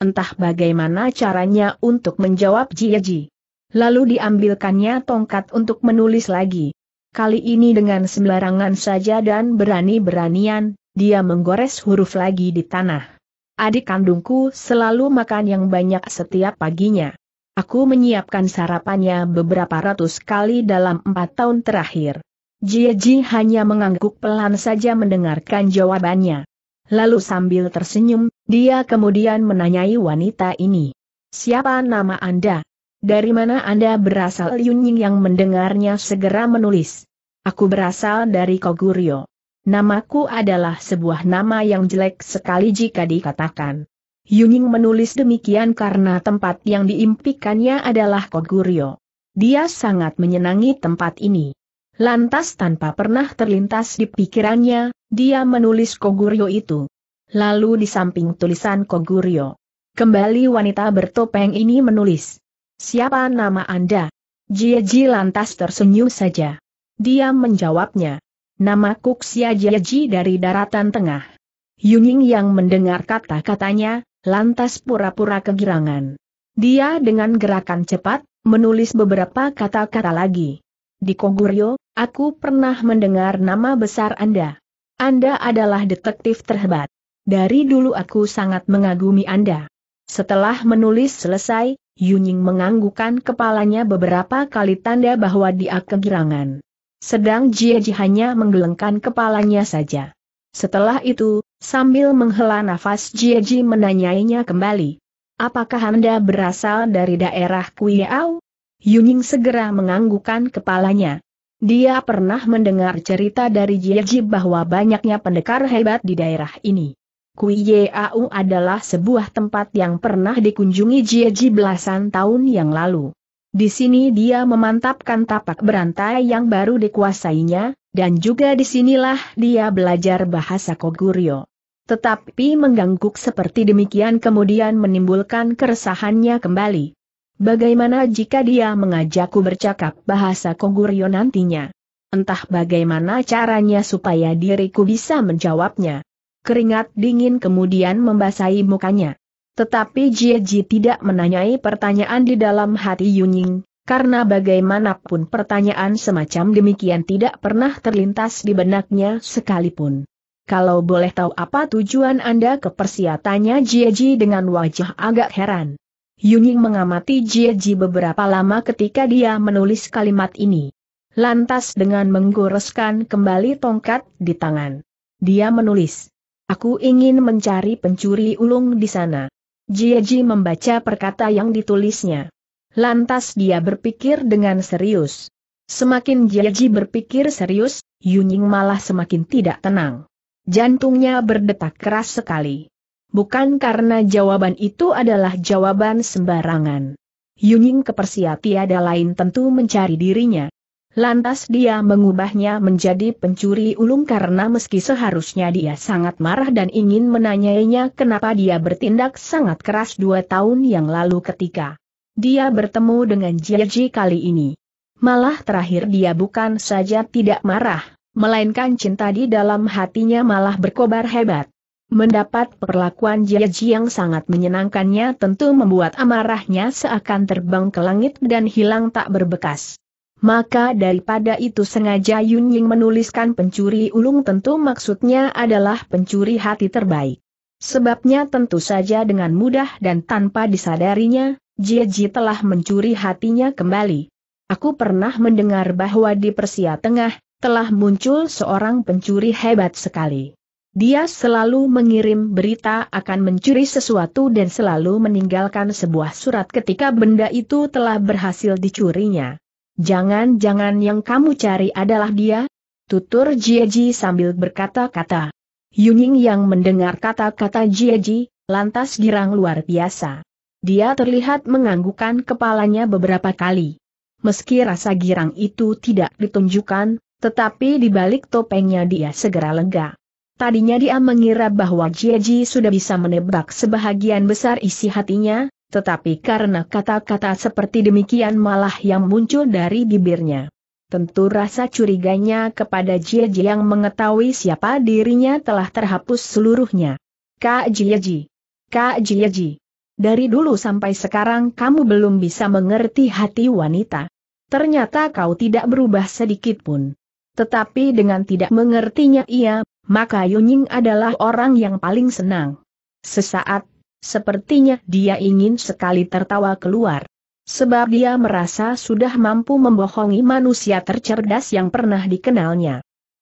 Entah bagaimana caranya untuk menjawab Jiaji lalu diambilkannya tongkat untuk menulis lagi. Kali ini dengan sembarangan saja dan berani-beranian, dia menggores huruf lagi di tanah. Adik kandungku selalu makan yang banyak setiap paginya. Aku menyiapkan sarapannya beberapa ratus kali dalam empat tahun terakhir. Jieji hanya mengangguk pelan saja mendengarkan jawabannya. Lalu sambil tersenyum, dia kemudian menanyai wanita ini. Siapa nama Anda? Dari mana Anda berasal? Yunying yang mendengarnya segera menulis. Aku berasal dari Koguryo. Namaku adalah sebuah nama yang jelek sekali jika dikatakan. Yunying menulis demikian karena tempat yang diimpikannya adalah Koguryo. Dia sangat menyenangi tempat ini. Lantas tanpa pernah terlintas di pikirannya, dia menulis Koguryo itu. Lalu di samping tulisan Koguryo, kembali wanita bertopeng ini menulis. Siapa nama Anda? Jie Ji lantas tersenyum saja. Dia menjawabnya. Nama Kuxia Jie Ji dari daratan tengah. Yuning yang mendengar kata-katanya, lantas pura-pura kegirangan. Dia dengan gerakan cepat, menulis beberapa kata-kata lagi. Di Koguryo, aku pernah mendengar nama besar Anda. Anda adalah detektif terhebat. Dari dulu aku sangat mengagumi Anda. Setelah menulis selesai, Yuning menganggukkan kepalanya beberapa kali tanda bahwa dia kegirangan. Sedang Jie Ji hanya menggelengkan kepalanya saja. Setelah itu, sambil menghela nafas Jie Ji menanyainya kembali. Apakah Anda berasal dari daerah Kuiau? Yuning segera menganggukkan kepalanya. Dia pernah mendengar cerita dari Jie Ji bahwa banyaknya pendekar hebat di daerah ini. Kui Yau adalah sebuah tempat yang pernah dikunjungi Jieji belasan tahun yang lalu. Di sini dia memantapkan tapak berantai yang baru dikuasainya, dan juga disinilah dia belajar bahasa Koguryo. Tetapi mengganggu seperti demikian kemudian menimbulkan keresahannya kembali. Bagaimana jika dia mengajakku bercakap bahasa Koguryo nantinya? Entah bagaimana caranya supaya diriku bisa menjawabnya. Keringat dingin kemudian membasahi mukanya. Tetapi Jie Ji tidak menanyai pertanyaan di dalam hati Yunying, karena bagaimanapun pertanyaan semacam demikian tidak pernah terlintas di benaknya sekalipun. Kalau boleh tahu apa tujuan Anda ke Persia tanya Jie Ji dengan wajah agak heran. Yunying mengamati Jie Ji beberapa lama ketika dia menulis kalimat ini. Lantas dengan menggoreskan kembali tongkat di tangan. Dia menulis. Aku ingin mencari pencuri ulung di sana. Jieji membaca perkata yang ditulisnya. Lantas dia berpikir dengan serius. Semakin Jieji berpikir serius, Yunying malah semakin tidak tenang. Jantungnya berdetak keras sekali. Bukan karena jawaban itu adalah jawaban sembarangan. Yunying kepersia tiada lain tentu mencari dirinya. Lantas dia mengubahnya menjadi pencuri ulung karena meski seharusnya dia sangat marah dan ingin menanyainya kenapa dia bertindak sangat keras dua tahun yang lalu ketika dia bertemu dengan Jiaji kali ini. Malah terakhir dia bukan saja tidak marah, melainkan cinta di dalam hatinya malah berkobar hebat. Mendapat perlakuan Jiaji yang sangat menyenangkannya tentu membuat amarahnya seakan terbang ke langit dan hilang tak berbekas. Maka daripada itu sengaja Yun Ying menuliskan pencuri ulung tentu maksudnya adalah pencuri hati terbaik. Sebabnya tentu saja dengan mudah dan tanpa disadarinya, Jie Ji telah mencuri hatinya kembali. Aku pernah mendengar bahwa di Persia Tengah, telah muncul seorang pencuri hebat sekali. Dia selalu mengirim berita akan mencuri sesuatu dan selalu meninggalkan sebuah surat ketika benda itu telah berhasil dicurinya. Jangan-jangan yang kamu cari adalah dia? Tutur Jieji sambil berkata-kata. Yuning yang mendengar kata-kata Jieji, lantas girang luar biasa. Dia terlihat menganggukkan kepalanya beberapa kali. Meski rasa girang itu tidak ditunjukkan, tetapi di balik topengnya dia segera lega. Tadinya dia mengira bahwa Jieji sudah bisa menebak sebahagian besar isi hatinya, tetapi karena kata-kata seperti demikian malah yang muncul dari bibirnya. Tentu rasa curiganya kepada Jie Ji yang mengetahui siapa dirinya telah terhapus seluruhnya. Kak Jie Ji. Kak Jie Ji. Dari dulu sampai sekarang kamu belum bisa mengerti hati wanita. Ternyata kau tidak berubah sedikit pun. Tetapi dengan tidak mengertinya ia, maka Yunying adalah orang yang paling senang. Sesaat Sepertinya dia ingin sekali tertawa keluar. Sebab dia merasa sudah mampu membohongi manusia tercerdas yang pernah dikenalnya.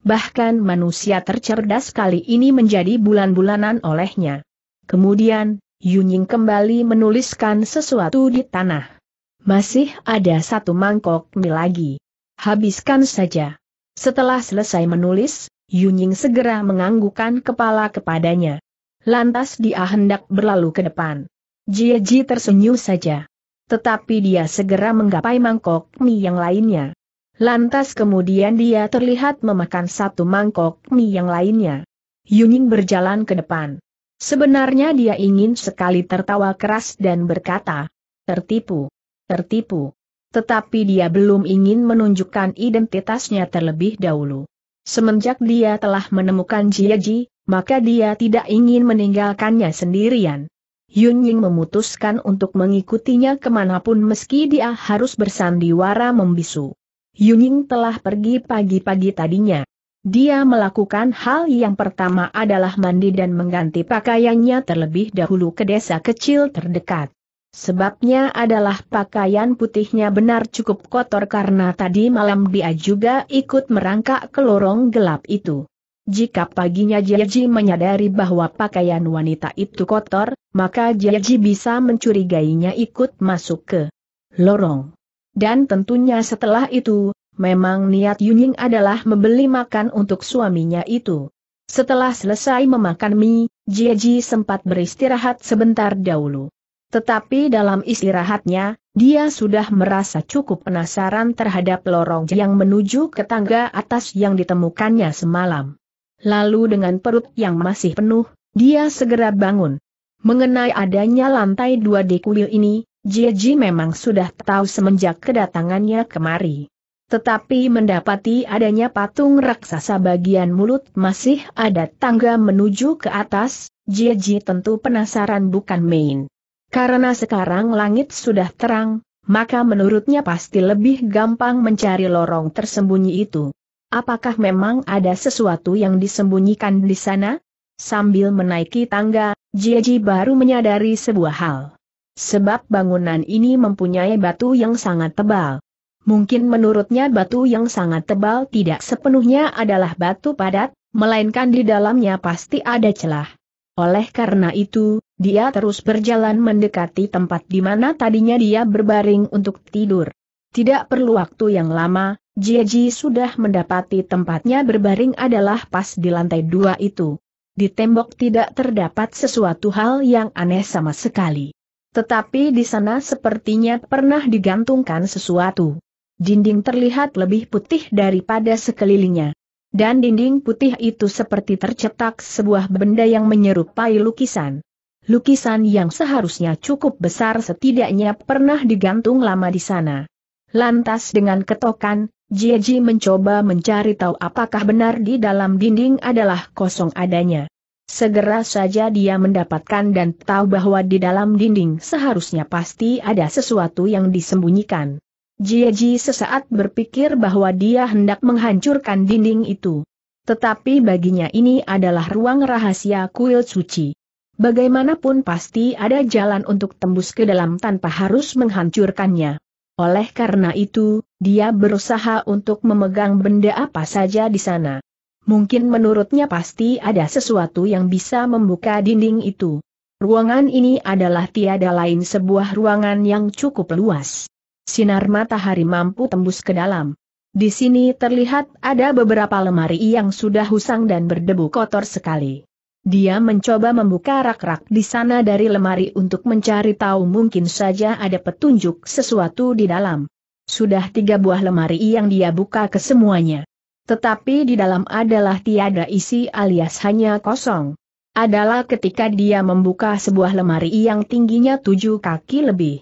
Bahkan manusia tercerdas kali ini menjadi bulan-bulanan olehnya. Kemudian, Yunying kembali menuliskan sesuatu di tanah. Masih ada satu mangkok mie lagi. Habiskan saja. Setelah selesai menulis, Yunying segera menganggukkan kepala kepadanya. Lantas dia hendak berlalu ke depan. Jie Ji tersenyum saja. Tetapi dia segera menggapai mangkok mie yang lainnya. Lantas kemudian dia terlihat memakan satu mangkok mie yang lainnya. Yuning berjalan ke depan. Sebenarnya dia ingin sekali tertawa keras dan berkata, tertipu, tertipu. Tetapi dia belum ingin menunjukkan identitasnya terlebih dahulu. Semenjak dia telah menemukan Jia Ji, maka dia tidak ingin meninggalkannya sendirian. Yun Ying memutuskan untuk mengikutinya kemanapun meski dia harus bersandiwara membisu. Yun Ying telah pergi pagi-pagi tadinya. Dia melakukan hal yang pertama adalah mandi dan mengganti pakaiannya terlebih dahulu ke desa kecil terdekat. Sebabnya adalah pakaian putihnya benar cukup kotor karena tadi malam dia juga ikut merangkak ke lorong gelap itu. Jika paginya Jiaji menyadari bahwa pakaian wanita itu kotor, maka Jiaji bisa mencurigainya ikut masuk ke lorong. Dan tentunya setelah itu, memang niat Yuning adalah membeli makan untuk suaminya itu. Setelah selesai memakan mie, Jiaji sempat beristirahat sebentar dahulu. Tetapi dalam istirahatnya, dia sudah merasa cukup penasaran terhadap lorong yang menuju ke tangga atas yang ditemukannya semalam. Lalu dengan perut yang masih penuh, dia segera bangun. Mengenai adanya lantai dua di kuil ini, Jeji memang sudah tahu semenjak kedatangannya kemari. Tetapi mendapati adanya patung raksasa bagian mulut masih ada tangga menuju ke atas, Jeji tentu penasaran bukan main. Karena sekarang langit sudah terang, maka menurutnya pasti lebih gampang mencari lorong tersembunyi itu. Apakah memang ada sesuatu yang disembunyikan di sana? Sambil menaiki tangga, Jieji baru menyadari sebuah hal. Sebab bangunan ini mempunyai batu yang sangat tebal. Mungkin menurutnya batu yang sangat tebal tidak sepenuhnya adalah batu padat, melainkan di dalamnya pasti ada celah. Oleh karena itu, dia terus berjalan mendekati tempat di mana tadinya dia berbaring untuk tidur. Tidak perlu waktu yang lama, Jieji sudah mendapati tempatnya berbaring adalah pas di lantai dua itu. Di tembok tidak terdapat sesuatu hal yang aneh sama sekali. Tetapi di sana sepertinya pernah digantungkan sesuatu. Dinding terlihat lebih putih daripada sekelilingnya. Dan dinding putih itu seperti tercetak sebuah benda yang menyerupai lukisan. Lukisan yang seharusnya cukup besar setidaknya pernah digantung lama di sana. Lantas dengan ketokan, Jieji mencoba mencari tahu apakah benar di dalam dinding adalah kosong adanya. Segera saja dia mendapatkan dan tahu bahwa di dalam dinding seharusnya pasti ada sesuatu yang disembunyikan. Jieji sesaat berpikir bahwa dia hendak menghancurkan dinding itu. Tetapi baginya ini adalah ruang rahasia kuil suci. Bagaimanapun pasti ada jalan untuk tembus ke dalam tanpa harus menghancurkannya. Oleh karena itu, dia berusaha untuk memegang benda apa saja di sana. Mungkin menurutnya pasti ada sesuatu yang bisa membuka dinding itu. Ruangan ini adalah tiada lain sebuah ruangan yang cukup luas. Sinar matahari mampu tembus ke dalam. Di sini terlihat ada beberapa lemari yang sudah usang dan berdebu kotor sekali. Dia mencoba membuka rak-rak di sana dari lemari untuk mencari tahu mungkin saja ada petunjuk sesuatu di dalam. Sudah tiga buah lemari yang dia buka ke semuanya. Tetapi di dalam adalah tiada isi alias hanya kosong. Adalah ketika dia membuka sebuah lemari yang tingginya tujuh kaki lebih.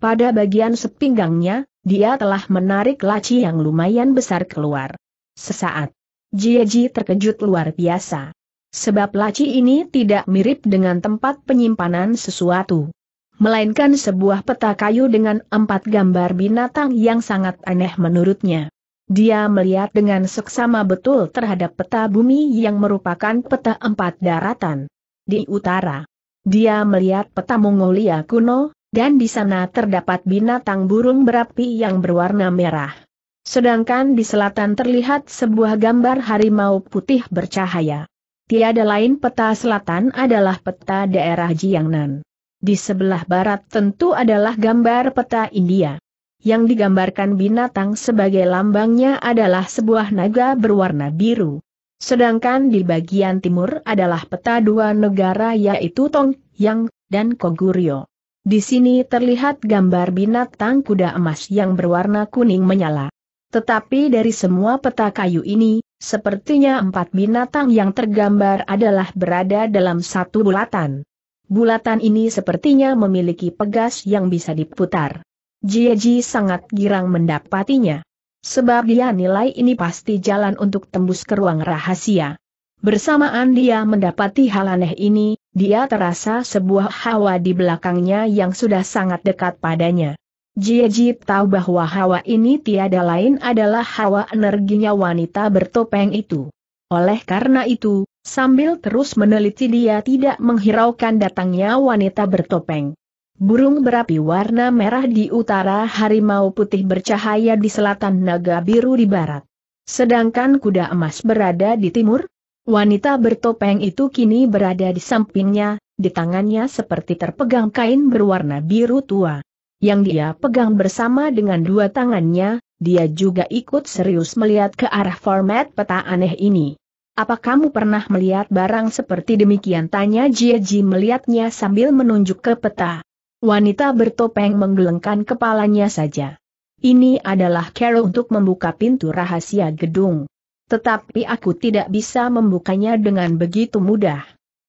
Pada bagian sepinggangnya, dia telah menarik laci yang lumayan besar keluar. Sesaat, Jieji terkejut luar biasa. Sebab laci ini tidak mirip dengan tempat penyimpanan sesuatu. Melainkan sebuah peta kayu dengan empat gambar binatang yang sangat aneh menurutnya. Dia melihat dengan seksama betul terhadap peta bumi yang merupakan peta empat daratan. Di utara, dia melihat peta Mongolia kuno, dan di sana terdapat binatang burung berapi yang berwarna merah. Sedangkan di selatan terlihat sebuah gambar harimau putih bercahaya. Tiada lain peta selatan adalah peta daerah Jiangnan. Di sebelah barat tentu adalah gambar peta India. Yang digambarkan binatang sebagai lambangnya adalah sebuah naga berwarna biru. Sedangkan di bagian timur adalah peta dua negara yaitu Tong, Yang, dan Koguryo. Di sini terlihat gambar binatang kuda emas yang berwarna kuning menyala. Tetapi dari semua peta kayu ini, sepertinya empat binatang yang tergambar adalah berada dalam satu bulatan. Bulatan ini sepertinya memiliki pegas yang bisa diputar. Jieji sangat girang mendapatinya. Sebab dia nilai ini pasti jalan untuk tembus ke ruang rahasia. Bersamaan dia mendapati hal aneh ini, dia terasa sebuah hawa di belakangnya yang sudah sangat dekat padanya. Jiejip tahu bahwa hawa ini tiada lain adalah hawa energinya wanita bertopeng itu. Oleh karena itu, sambil terus meneliti dia tidak menghiraukan datangnya wanita bertopeng. Burung berapi warna merah di utara harimau putih bercahaya di selatan naga biru di barat. Sedangkan kuda emas berada di timur, wanita bertopeng itu kini berada di sampingnya, di tangannya seperti terpegang kain berwarna biru tua yang dia pegang bersama dengan dua tangannya, dia juga ikut serius melihat ke arah format peta aneh ini. Apa kamu pernah melihat barang seperti demikian? Tanya Jieji melihatnya sambil menunjuk ke peta. Wanita bertopeng menggelengkan kepalanya saja. Ini adalah cara untuk membuka pintu rahasia gedung. Tetapi aku tidak bisa membukanya dengan begitu mudah.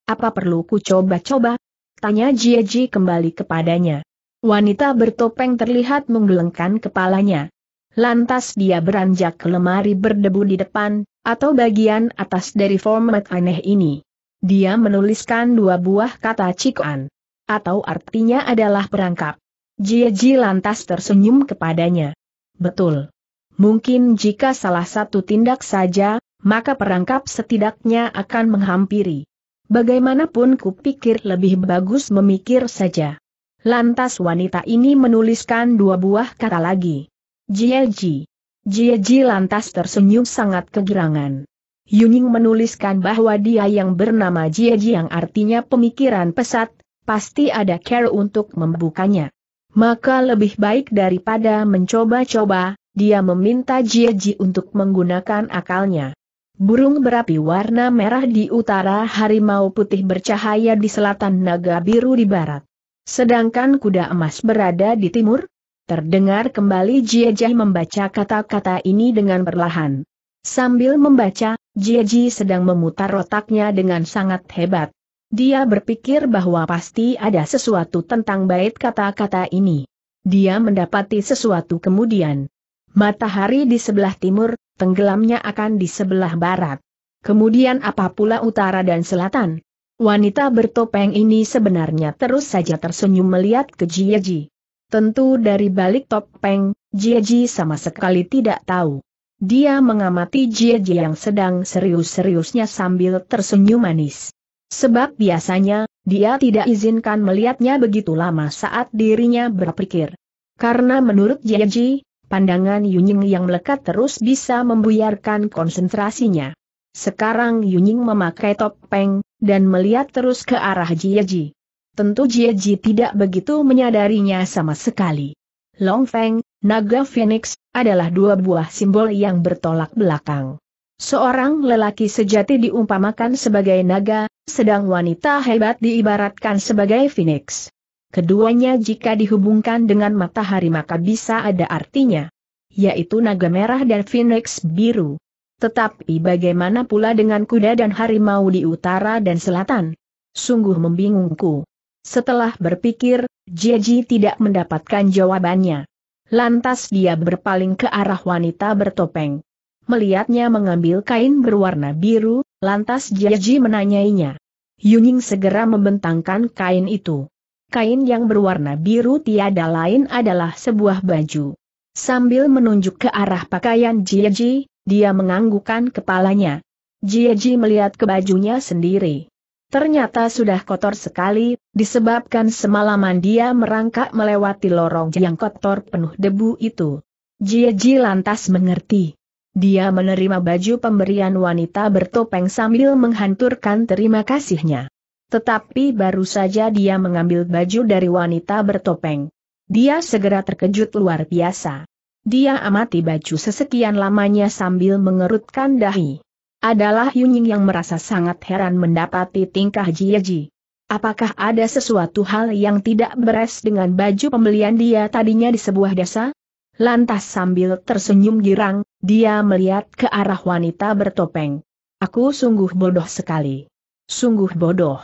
Apa perlu ku coba-coba? Tanya Jieji kembali kepadanya. Wanita bertopeng terlihat menggelengkan kepalanya. Lantas dia beranjak ke lemari berdebu di depan, atau bagian atas dari format aneh ini. Dia menuliskan dua buah kata cikan. Atau artinya adalah perangkap. Jieji lantas tersenyum kepadanya. Betul. Mungkin jika salah satu tindak saja, maka perangkap setidaknya akan menghampiri. Bagaimanapun kupikir lebih bagus memikir saja. Lantas wanita ini menuliskan dua buah kata lagi. Jieji. Jieji lantas tersenyum sangat kegirangan. Yuning menuliskan bahwa dia yang bernama Jieji yang artinya pemikiran pesat, pasti ada care untuk membukanya. Maka lebih baik daripada mencoba-coba, dia meminta Jieji untuk menggunakan akalnya. Burung berapi warna merah di utara harimau putih bercahaya di selatan naga biru di barat. Sedangkan kuda emas berada di timur? Terdengar kembali Jieji membaca kata-kata ini dengan perlahan. Sambil membaca, Jieji sedang memutar otaknya dengan sangat hebat. Dia berpikir bahwa pasti ada sesuatu tentang bait kata-kata ini. Dia mendapati sesuatu kemudian. Matahari di sebelah timur, tenggelamnya akan di sebelah barat. Kemudian apa pula utara dan selatan? Wanita bertopeng ini sebenarnya terus saja tersenyum melihat ke Jieji. Tentu dari balik topeng, Jieji sama sekali tidak tahu. Dia mengamati Jieji yang sedang serius-seriusnya sambil tersenyum manis. Sebab biasanya, dia tidak izinkan melihatnya begitu lama saat dirinya berpikir. Karena menurut Jieji, pandangan Yunying yang melekat terus bisa membuyarkan konsentrasinya. Sekarang Yunying memakai topeng, dan melihat terus ke arah Jieji. Tentu Jieji tidak begitu menyadarinya sama sekali. Long Feng, Naga Phoenix, adalah dua buah simbol yang bertolak belakang. Seorang lelaki sejati diumpamakan sebagai naga, sedang wanita hebat diibaratkan sebagai phoenix. Keduanya jika dihubungkan dengan matahari maka bisa ada artinya. Yaitu naga merah dan phoenix biru. Tetapi bagaimana pula dengan kuda dan harimau di utara dan selatan? Sungguh membingungku. Setelah berpikir, Jeji tidak mendapatkan jawabannya. Lantas dia berpaling ke arah wanita bertopeng. Melihatnya mengambil kain berwarna biru, lantas Jeji menanyainya. Yuning segera membentangkan kain itu. Kain yang berwarna biru tiada lain adalah sebuah baju. Sambil menunjuk ke arah pakaian Jeji, dia menganggukkan kepalanya. Jieji melihat ke bajunya sendiri. Ternyata sudah kotor sekali, disebabkan semalaman dia merangkak melewati lorong yang kotor penuh debu itu. Jieji lantas mengerti. Dia menerima baju pemberian wanita bertopeng sambil menghanturkan terima kasihnya. Tetapi baru saja dia mengambil baju dari wanita bertopeng. Dia segera terkejut luar biasa. Dia amati baju sesekian lamanya sambil mengerutkan dahi. Adalah Yunying yang merasa sangat heran mendapati tingkah Jieji. Apakah ada sesuatu hal yang tidak beres dengan baju pembelian dia tadinya di sebuah desa? Lantas sambil tersenyum girang, dia melihat ke arah wanita bertopeng. Aku sungguh bodoh sekali. Sungguh bodoh.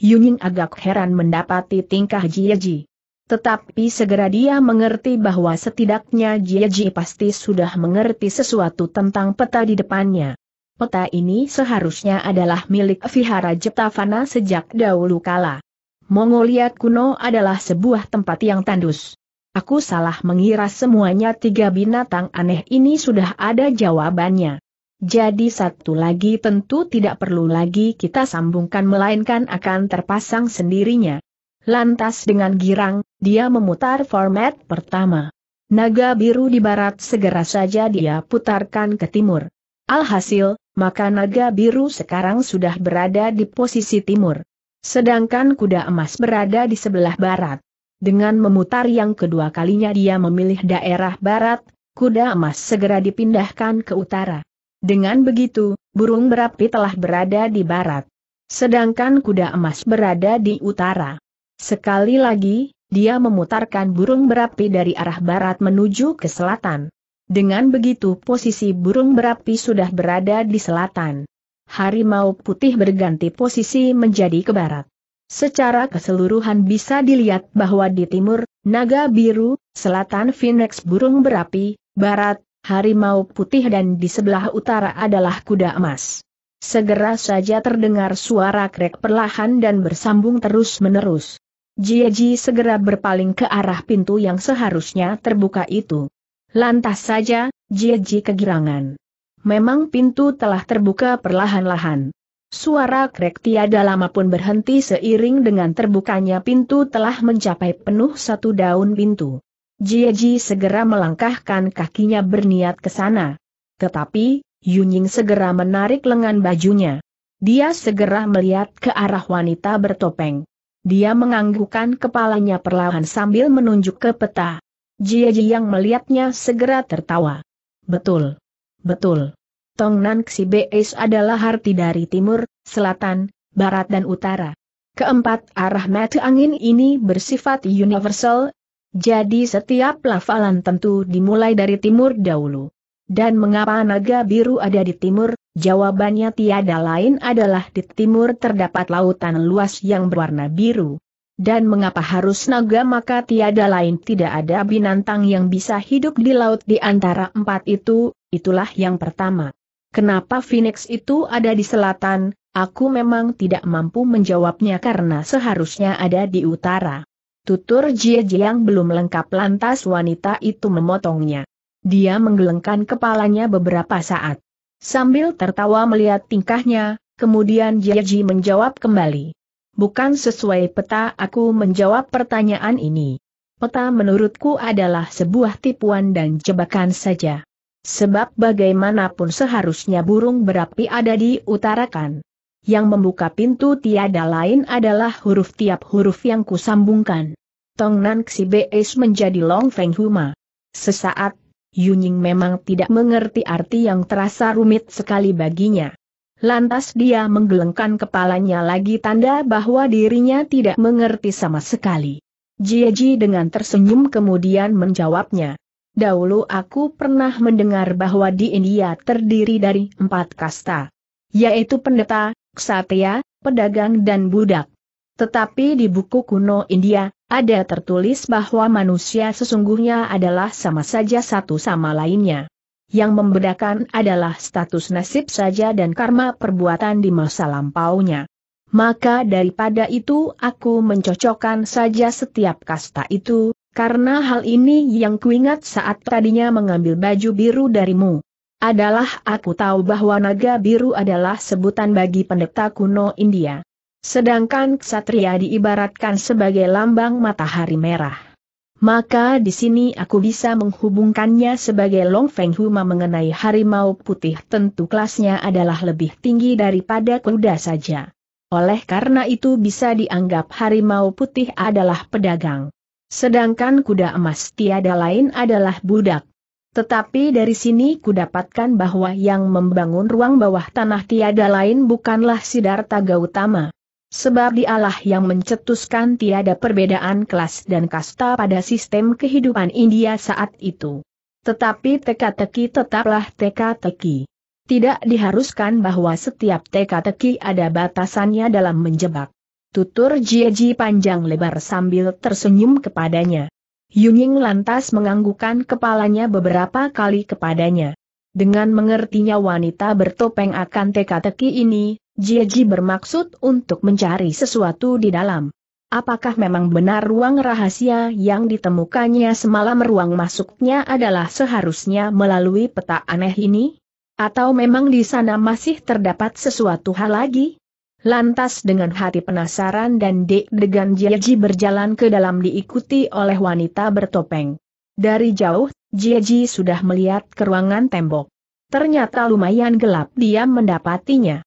Yunying agak heran mendapati tingkah Jieji. Tetapi segera dia mengerti bahwa setidaknya Jieji pasti sudah mengerti sesuatu tentang peta di depannya. Peta ini seharusnya adalah milik Vihara Jetavana sejak dahulu kala. Mongolia kuno adalah sebuah tempat yang tandus. Aku salah mengira semuanya tiga binatang aneh ini sudah ada jawabannya. Jadi satu lagi tentu tidak perlu lagi kita sambungkan melainkan akan terpasang sendirinya. Lantas dengan girang, dia memutar format pertama. Naga biru di barat segera saja dia putarkan ke timur. Alhasil, maka naga biru sekarang sudah berada di posisi timur. Sedangkan kuda emas berada di sebelah barat. Dengan memutar yang kedua kalinya dia memilih daerah barat, kuda emas segera dipindahkan ke utara. Dengan begitu, burung berapi telah berada di barat. Sedangkan kuda emas berada di utara. Sekali lagi, dia memutarkan burung berapi dari arah barat menuju ke selatan. Dengan begitu posisi burung berapi sudah berada di selatan. Harimau putih berganti posisi menjadi ke barat. Secara keseluruhan bisa dilihat bahwa di timur, naga biru, selatan Phoenix burung berapi, barat, harimau putih dan di sebelah utara adalah kuda emas. Segera saja terdengar suara krek perlahan dan bersambung terus-menerus. Jieji segera berpaling ke arah pintu yang seharusnya terbuka itu. Lantas saja, Jieji kegirangan. Memang pintu telah terbuka perlahan-lahan. Suara krek tiada lama pun berhenti seiring dengan terbukanya pintu telah mencapai penuh satu daun pintu. Jieji segera melangkahkan kakinya berniat ke sana. Tetapi, Yunying segera menarik lengan bajunya. Dia segera melihat ke arah wanita bertopeng. Dia menganggukkan kepalanya perlahan sambil menunjuk ke peta. Jia yang melihatnya segera tertawa. Betul. Betul. Tong Tongnan Xibes adalah arti dari timur, selatan, barat dan utara. Keempat arah mata angin ini bersifat universal, jadi setiap lafalan tentu dimulai dari timur dahulu. Dan mengapa naga biru ada di timur? Jawabannya tiada lain adalah di timur terdapat lautan luas yang berwarna biru. Dan mengapa harus naga maka tiada lain tidak ada binatang yang bisa hidup di laut di antara empat itu, itulah yang pertama. Kenapa Phoenix itu ada di selatan, aku memang tidak mampu menjawabnya karena seharusnya ada di utara. Tutur Jie Jiang belum lengkap lantas wanita itu memotongnya. Dia menggelengkan kepalanya beberapa saat. Sambil tertawa melihat tingkahnya, kemudian Jiaji menjawab kembali. Bukan sesuai peta aku menjawab pertanyaan ini. Peta menurutku adalah sebuah tipuan dan jebakan saja. Sebab bagaimanapun seharusnya burung berapi ada di utarakan. Yang membuka pintu tiada lain adalah huruf tiap huruf yang kusambungkan. Tong Nan Xi Xibes menjadi Long Feng Huma. Sesaat Yuning memang tidak mengerti arti yang terasa rumit sekali baginya. Lantas dia menggelengkan kepalanya lagi tanda bahwa dirinya tidak mengerti sama sekali. Jieji dengan tersenyum kemudian menjawabnya. Dahulu aku pernah mendengar bahwa di India terdiri dari empat kasta. Yaitu pendeta, ksatria, pedagang dan budak. Tetapi di buku kuno India, ada tertulis bahwa manusia sesungguhnya adalah sama saja satu sama lainnya. Yang membedakan adalah status nasib saja dan karma perbuatan di masa lampaunya. Maka daripada itu aku mencocokkan saja setiap kasta itu, karena hal ini yang kuingat saat tadinya mengambil baju biru darimu. Adalah aku tahu bahwa naga biru adalah sebutan bagi pendeta kuno India. Sedangkan ksatria diibaratkan sebagai lambang matahari merah. Maka di sini aku bisa menghubungkannya sebagai Long Feng Huma mengenai harimau putih tentu kelasnya adalah lebih tinggi daripada kuda saja. Oleh karena itu bisa dianggap harimau putih adalah pedagang. Sedangkan kuda emas tiada lain adalah budak. Tetapi dari sini ku dapatkan bahwa yang membangun ruang bawah tanah tiada lain bukanlah Sidarta Gautama. Sebab dialah yang mencetuskan tiada perbedaan kelas dan kasta pada sistem kehidupan India saat itu. Tetapi teka-teki tetaplah teka-teki. Tidak diharuskan bahwa setiap teka-teki ada batasannya dalam menjebak. Tutur Jieji panjang lebar sambil tersenyum kepadanya. Yunying lantas menganggukkan kepalanya beberapa kali kepadanya. Dengan mengertinya wanita bertopeng akan teka-teki ini, Jieji bermaksud untuk mencari sesuatu di dalam. Apakah memang benar ruang rahasia yang ditemukannya semalam ruang masuknya adalah seharusnya melalui peta aneh ini? Atau memang di sana masih terdapat sesuatu hal lagi? Lantas dengan hati penasaran dan deg-degan Jieji berjalan ke dalam diikuti oleh wanita bertopeng. Dari jauh, Jieji sudah melihat keruangan tembok. Ternyata lumayan gelap dia mendapatinya.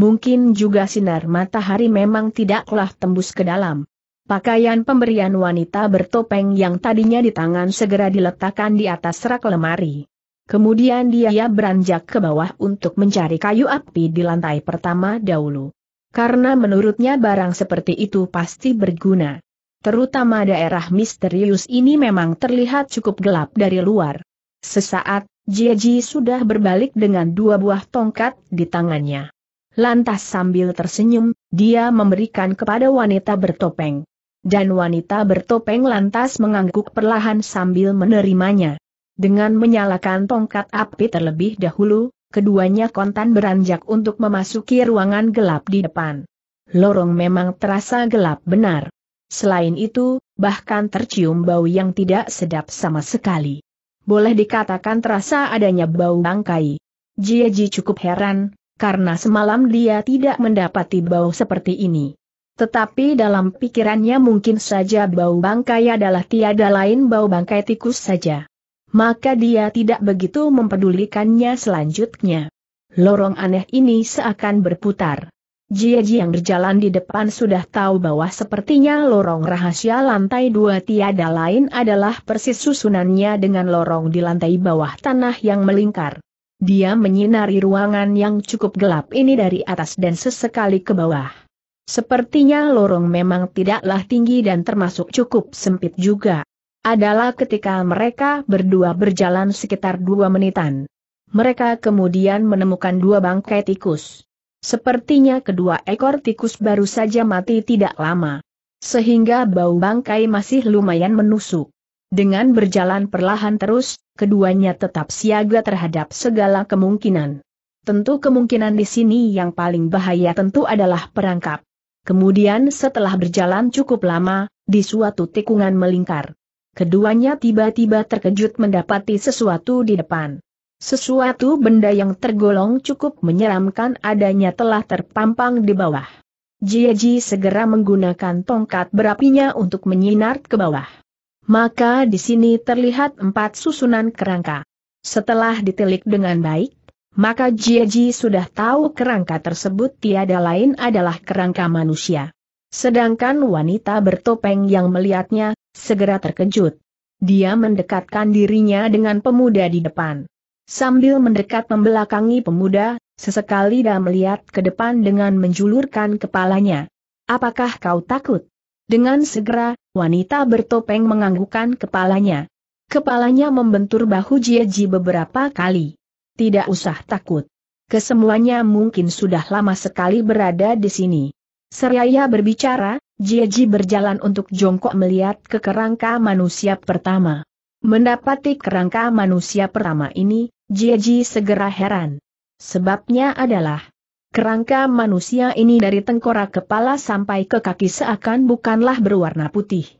Mungkin juga sinar matahari memang tidaklah tembus ke dalam. Pakaian pemberian wanita bertopeng yang tadinya di tangan segera diletakkan di atas rak lemari. Kemudian dia beranjak ke bawah untuk mencari kayu api di lantai pertama dahulu. Karena menurutnya barang seperti itu pasti berguna. Terutama daerah misterius ini memang terlihat cukup gelap dari luar. Sesaat, Jiaji sudah berbalik dengan dua buah tongkat di tangannya. Lantas sambil tersenyum, dia memberikan kepada wanita bertopeng. Dan wanita bertopeng lantas mengangguk perlahan sambil menerimanya. Dengan menyalakan tongkat api terlebih dahulu, keduanya kontan beranjak untuk memasuki ruangan gelap di depan. Lorong memang terasa gelap benar. Selain itu, bahkan tercium bau yang tidak sedap sama sekali. Boleh dikatakan terasa adanya bau bangkai. Jieji cukup heran, karena semalam dia tidak mendapati bau seperti ini. Tetapi dalam pikirannya mungkin saja bau bangkai adalah tiada lain bau bangkai tikus saja. Maka dia tidak begitu mempedulikannya selanjutnya. Lorong aneh ini seakan berputar. Jiaji yang berjalan di depan sudah tahu bahwa sepertinya lorong rahasia lantai dua tiada lain adalah persis susunannya dengan lorong di lantai bawah tanah yang melingkar. Dia menyinari ruangan yang cukup gelap ini dari atas dan sesekali ke bawah. Sepertinya lorong memang tidaklah tinggi dan termasuk cukup sempit juga. Adalah ketika mereka berdua berjalan sekitar dua menitan. Mereka kemudian menemukan dua bangkai tikus. Sepertinya kedua ekor tikus baru saja mati tidak lama. Sehingga bau bangkai masih lumayan menusuk. Dengan berjalan perlahan terus, keduanya tetap siaga terhadap segala kemungkinan. Tentu kemungkinan di sini yang paling bahaya tentu adalah perangkap. Kemudian setelah berjalan cukup lama, di suatu tikungan melingkar. Keduanya tiba-tiba terkejut mendapati sesuatu di depan. Sesuatu benda yang tergolong cukup menyeramkan adanya telah terpampang di bawah. Jiaji segera menggunakan tongkat berapinya untuk menyinar ke bawah. Maka di sini terlihat empat susunan kerangka. Setelah ditelik dengan baik, maka Jieji sudah tahu kerangka tersebut tiada lain adalah kerangka manusia. Sedangkan wanita bertopeng yang melihatnya, segera terkejut. Dia mendekatkan dirinya dengan pemuda di depan. Sambil mendekat membelakangi pemuda, sesekali dia melihat ke depan dengan menjulurkan kepalanya. Apakah kau takut? Dengan segera, wanita bertopeng menganggukkan kepalanya. Kepalanya membentur bahu Jieji beberapa kali. Tidak usah takut. Kesemuanya mungkin sudah lama sekali berada di sini. Seraya berbicara, Jieji berjalan untuk jongkok melihat ke kerangka manusia pertama. Mendapati kerangka manusia pertama ini, Jieji segera heran. Sebabnya adalah, Kerangka manusia ini dari tengkorak kepala sampai ke kaki seakan bukanlah berwarna putih.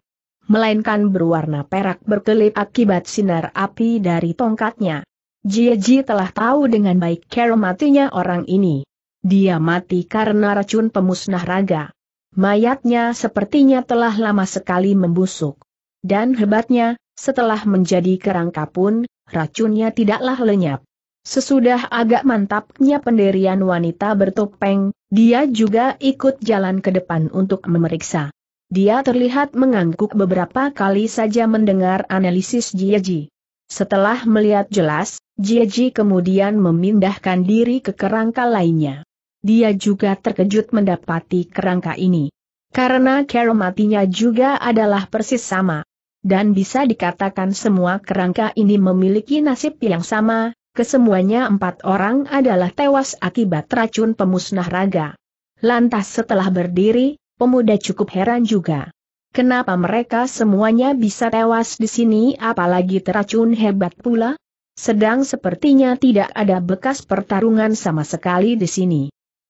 Melainkan berwarna perak berkelip akibat sinar api dari tongkatnya. Jieji telah tahu dengan baik cara matinya orang ini. Dia mati karena racun pemusnah raga. Mayatnya sepertinya telah lama sekali membusuk. Dan hebatnya, setelah menjadi kerangka pun, racunnya tidaklah lenyap. Sesudah agak mantapnya penderian wanita bertopeng, dia juga ikut jalan ke depan untuk memeriksa. Dia terlihat mengangguk beberapa kali saja mendengar analisis Jieji. Setelah melihat jelas, Jieji kemudian memindahkan diri ke kerangka lainnya. Dia juga terkejut mendapati kerangka ini. Karena keromatinya juga adalah persis sama. Dan bisa dikatakan semua kerangka ini memiliki nasib yang sama, kesemuanya empat orang adalah tewas akibat racun pemusnah raga. Lantas setelah berdiri, pemuda cukup heran juga. Kenapa mereka semuanya bisa tewas di sini apalagi teracun hebat pula? Sedang sepertinya tidak ada bekas pertarungan sama sekali di sini.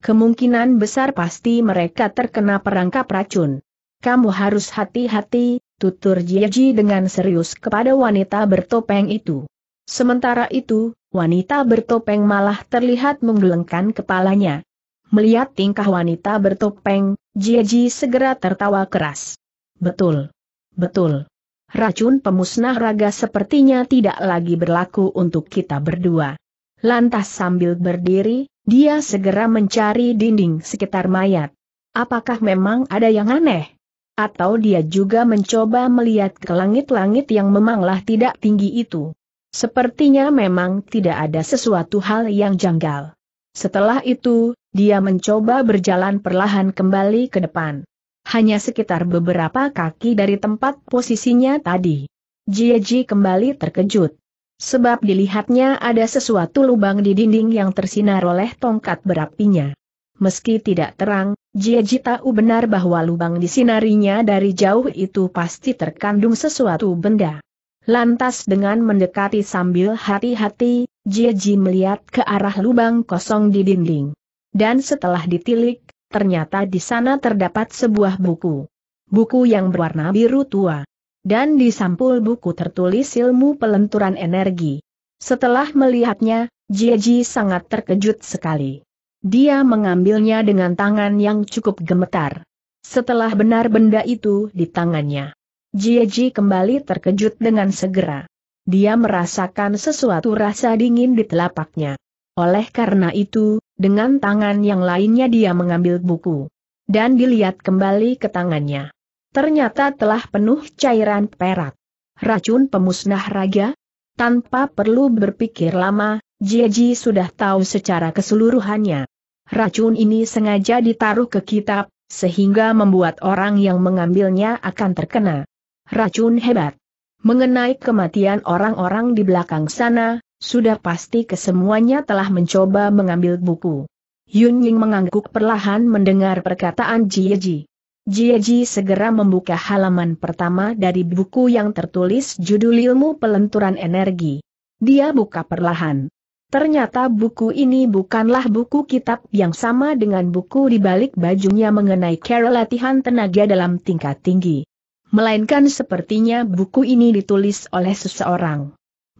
Kemungkinan besar pasti mereka terkena perangkap racun. Kamu harus hati-hati, tutur Jiji dengan serius kepada wanita bertopeng itu. Sementara itu, wanita bertopeng malah terlihat menggelengkan kepalanya. Melihat tingkah wanita bertopeng, Jiji segera tertawa keras. Betul. Betul. Racun pemusnah raga sepertinya tidak lagi berlaku untuk kita berdua. Lantas sambil berdiri, dia segera mencari dinding sekitar mayat. Apakah memang ada yang aneh? Atau dia juga mencoba melihat ke langit-langit yang memanglah tidak tinggi itu? Sepertinya memang tidak ada sesuatu hal yang janggal. Setelah itu, dia mencoba berjalan perlahan kembali ke depan. Hanya sekitar beberapa kaki dari tempat posisinya tadi. Jieji kembali terkejut. Sebab dilihatnya ada sesuatu lubang di dinding yang tersinar oleh tongkat berapinya. Meski tidak terang, Jieji tahu benar bahwa lubang disinarinya dari jauh itu pasti terkandung sesuatu benda. Lantas dengan mendekati sambil hati-hati, Jiji melihat ke arah lubang kosong di dinding. Dan setelah ditilik, ternyata di sana terdapat sebuah buku. Buku yang berwarna biru tua. Dan di sampul buku tertulis ilmu pelenturan energi. Setelah melihatnya, Jiji sangat terkejut sekali. Dia mengambilnya dengan tangan yang cukup gemetar. Setelah benar benda itu di tangannya, Jieji kembali terkejut dengan segera. Dia merasakan sesuatu rasa dingin di telapaknya. Oleh karena itu, dengan tangan yang lainnya dia mengambil buku. Dan dilihat kembali ke tangannya. Ternyata telah penuh cairan perak. Racun pemusnah raga? Tanpa perlu berpikir lama, Jieji sudah tahu secara keseluruhannya. Racun ini sengaja ditaruh ke kitab, sehingga membuat orang yang mengambilnya akan terkena Racun hebat. Mengenai kematian orang-orang di belakang sana, sudah pasti kesemuanya telah mencoba mengambil buku. Yun Ying mengangguk perlahan mendengar perkataan Jie Ji. Jie Ji segera membuka halaman pertama dari buku yang tertulis judul Ilmu Pelenturan Energi. Dia buka perlahan. Ternyata buku ini bukanlah buku kitab yang sama dengan buku di balik bajunya mengenai cara latihan tenaga dalam tingkat tinggi melainkan sepertinya buku ini ditulis oleh seseorang.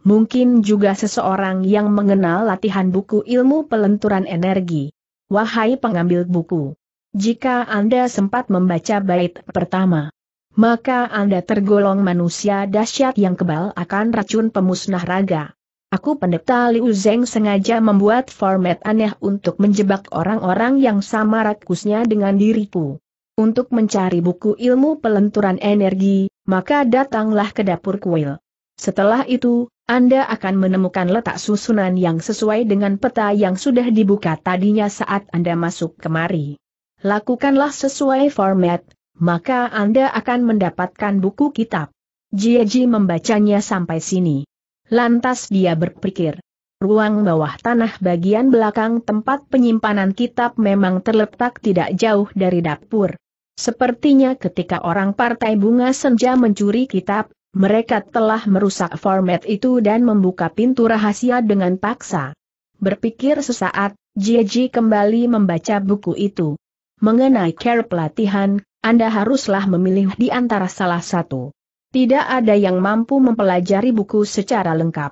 Mungkin juga seseorang yang mengenal latihan buku ilmu pelenturan energi. Wahai pengambil buku, jika Anda sempat membaca bait pertama, maka Anda tergolong manusia dahsyat yang kebal akan racun pemusnah raga. Aku pendeta Liu Zeng sengaja membuat format aneh untuk menjebak orang-orang yang sama rakusnya dengan diriku untuk mencari buku ilmu pelenturan energi, maka datanglah ke dapur kuil. Setelah itu, Anda akan menemukan letak susunan yang sesuai dengan peta yang sudah dibuka tadinya saat Anda masuk kemari. Lakukanlah sesuai format, maka Anda akan mendapatkan buku kitab. Jieji membacanya sampai sini. Lantas dia berpikir, ruang bawah tanah bagian belakang tempat penyimpanan kitab memang terletak tidak jauh dari dapur. Sepertinya ketika orang Partai Bunga Senja mencuri kitab, mereka telah merusak format itu dan membuka pintu rahasia dengan paksa. Berpikir sesaat, Jiji kembali membaca buku itu. Mengenai care pelatihan, Anda haruslah memilih di antara salah satu. Tidak ada yang mampu mempelajari buku secara lengkap.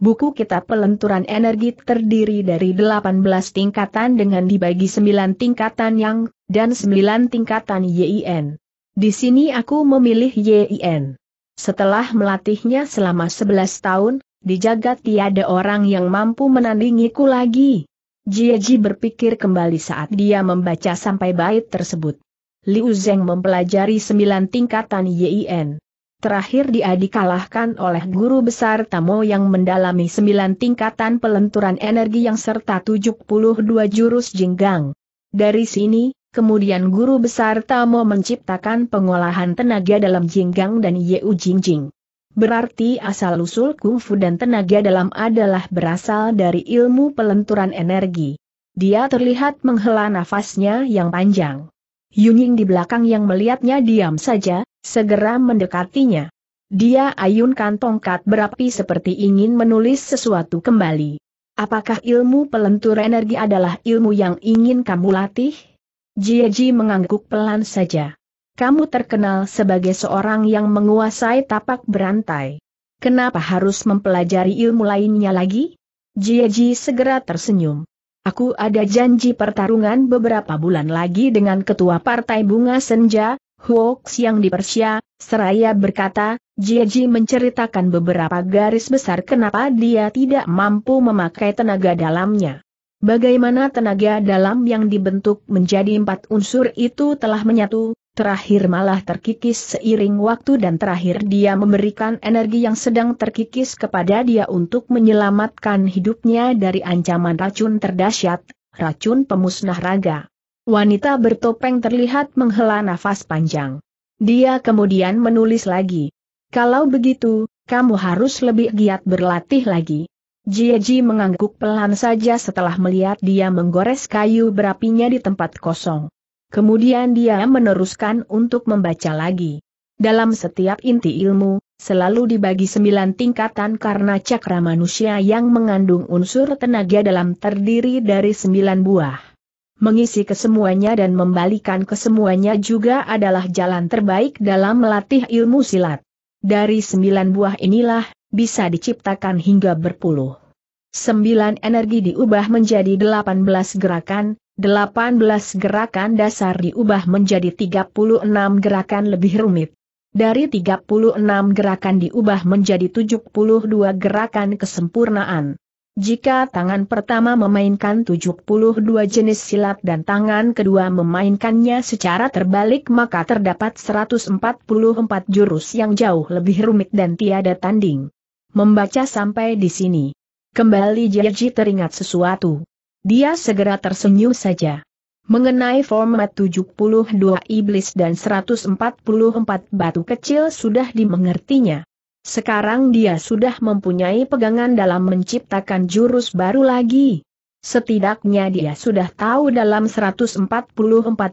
Buku kitab pelenturan energi terdiri dari 18 tingkatan dengan dibagi 9 tingkatan yang dan sembilan tingkatan YIN. Di sini aku memilih YIN. Setelah melatihnya selama 11 tahun, di jagat tiada orang yang mampu menandingiku lagi. Jieji berpikir kembali saat dia membaca sampai bait tersebut. Liu Zeng mempelajari sembilan tingkatan YIN. Terakhir dia dikalahkan oleh guru besar Tamo yang mendalami sembilan tingkatan pelenturan energi yang serta 72 jurus jinggang. Dari sini, Kemudian guru besar Tamo menciptakan pengolahan tenaga dalam Jinggang dan Yeu Jingjing. Berarti asal-usul kungfu dan tenaga dalam adalah berasal dari ilmu pelenturan energi. Dia terlihat menghela nafasnya yang panjang. Yunying di belakang yang melihatnya diam saja, segera mendekatinya. Dia ayunkan tongkat berapi seperti ingin menulis sesuatu kembali. Apakah ilmu pelentur energi adalah ilmu yang ingin kamu latih? Jiaji mengangguk pelan saja. Kamu terkenal sebagai seorang yang menguasai tapak berantai. Kenapa harus mempelajari ilmu lainnya lagi? Jiaji segera tersenyum. Aku ada janji pertarungan beberapa bulan lagi dengan ketua partai bunga senja, Hoax yang di Persia, Seraya berkata, Jiaji menceritakan beberapa garis besar kenapa dia tidak mampu memakai tenaga dalamnya. Bagaimana tenaga dalam yang dibentuk menjadi empat unsur itu telah menyatu, terakhir malah terkikis seiring waktu dan terakhir dia memberikan energi yang sedang terkikis kepada dia untuk menyelamatkan hidupnya dari ancaman racun terdahsyat, racun pemusnah raga. Wanita bertopeng terlihat menghela nafas panjang. Dia kemudian menulis lagi. Kalau begitu, kamu harus lebih giat berlatih lagi. Jieji mengangguk pelan saja setelah melihat dia menggores kayu berapinya di tempat kosong. Kemudian dia meneruskan untuk membaca lagi. Dalam setiap inti ilmu, selalu dibagi sembilan tingkatan karena cakra manusia yang mengandung unsur tenaga dalam terdiri dari sembilan buah. Mengisi kesemuanya dan membalikan kesemuanya juga adalah jalan terbaik dalam melatih ilmu silat. Dari sembilan buah inilah, bisa diciptakan hingga berpuluh. Sembilan energi diubah menjadi delapan belas gerakan, delapan belas gerakan dasar diubah menjadi tiga puluh enam gerakan lebih rumit. Dari 36 gerakan diubah menjadi 72 gerakan kesempurnaan. Jika tangan pertama memainkan 72 jenis silat dan tangan kedua memainkannya secara terbalik maka terdapat 144 jurus yang jauh lebih rumit dan tiada tanding. Membaca sampai di sini. Kembali Jeji teringat sesuatu. Dia segera tersenyum saja. Mengenai format 72 iblis dan 144 batu kecil sudah dimengertinya. Sekarang dia sudah mempunyai pegangan dalam menciptakan jurus baru lagi. Setidaknya dia sudah tahu dalam 144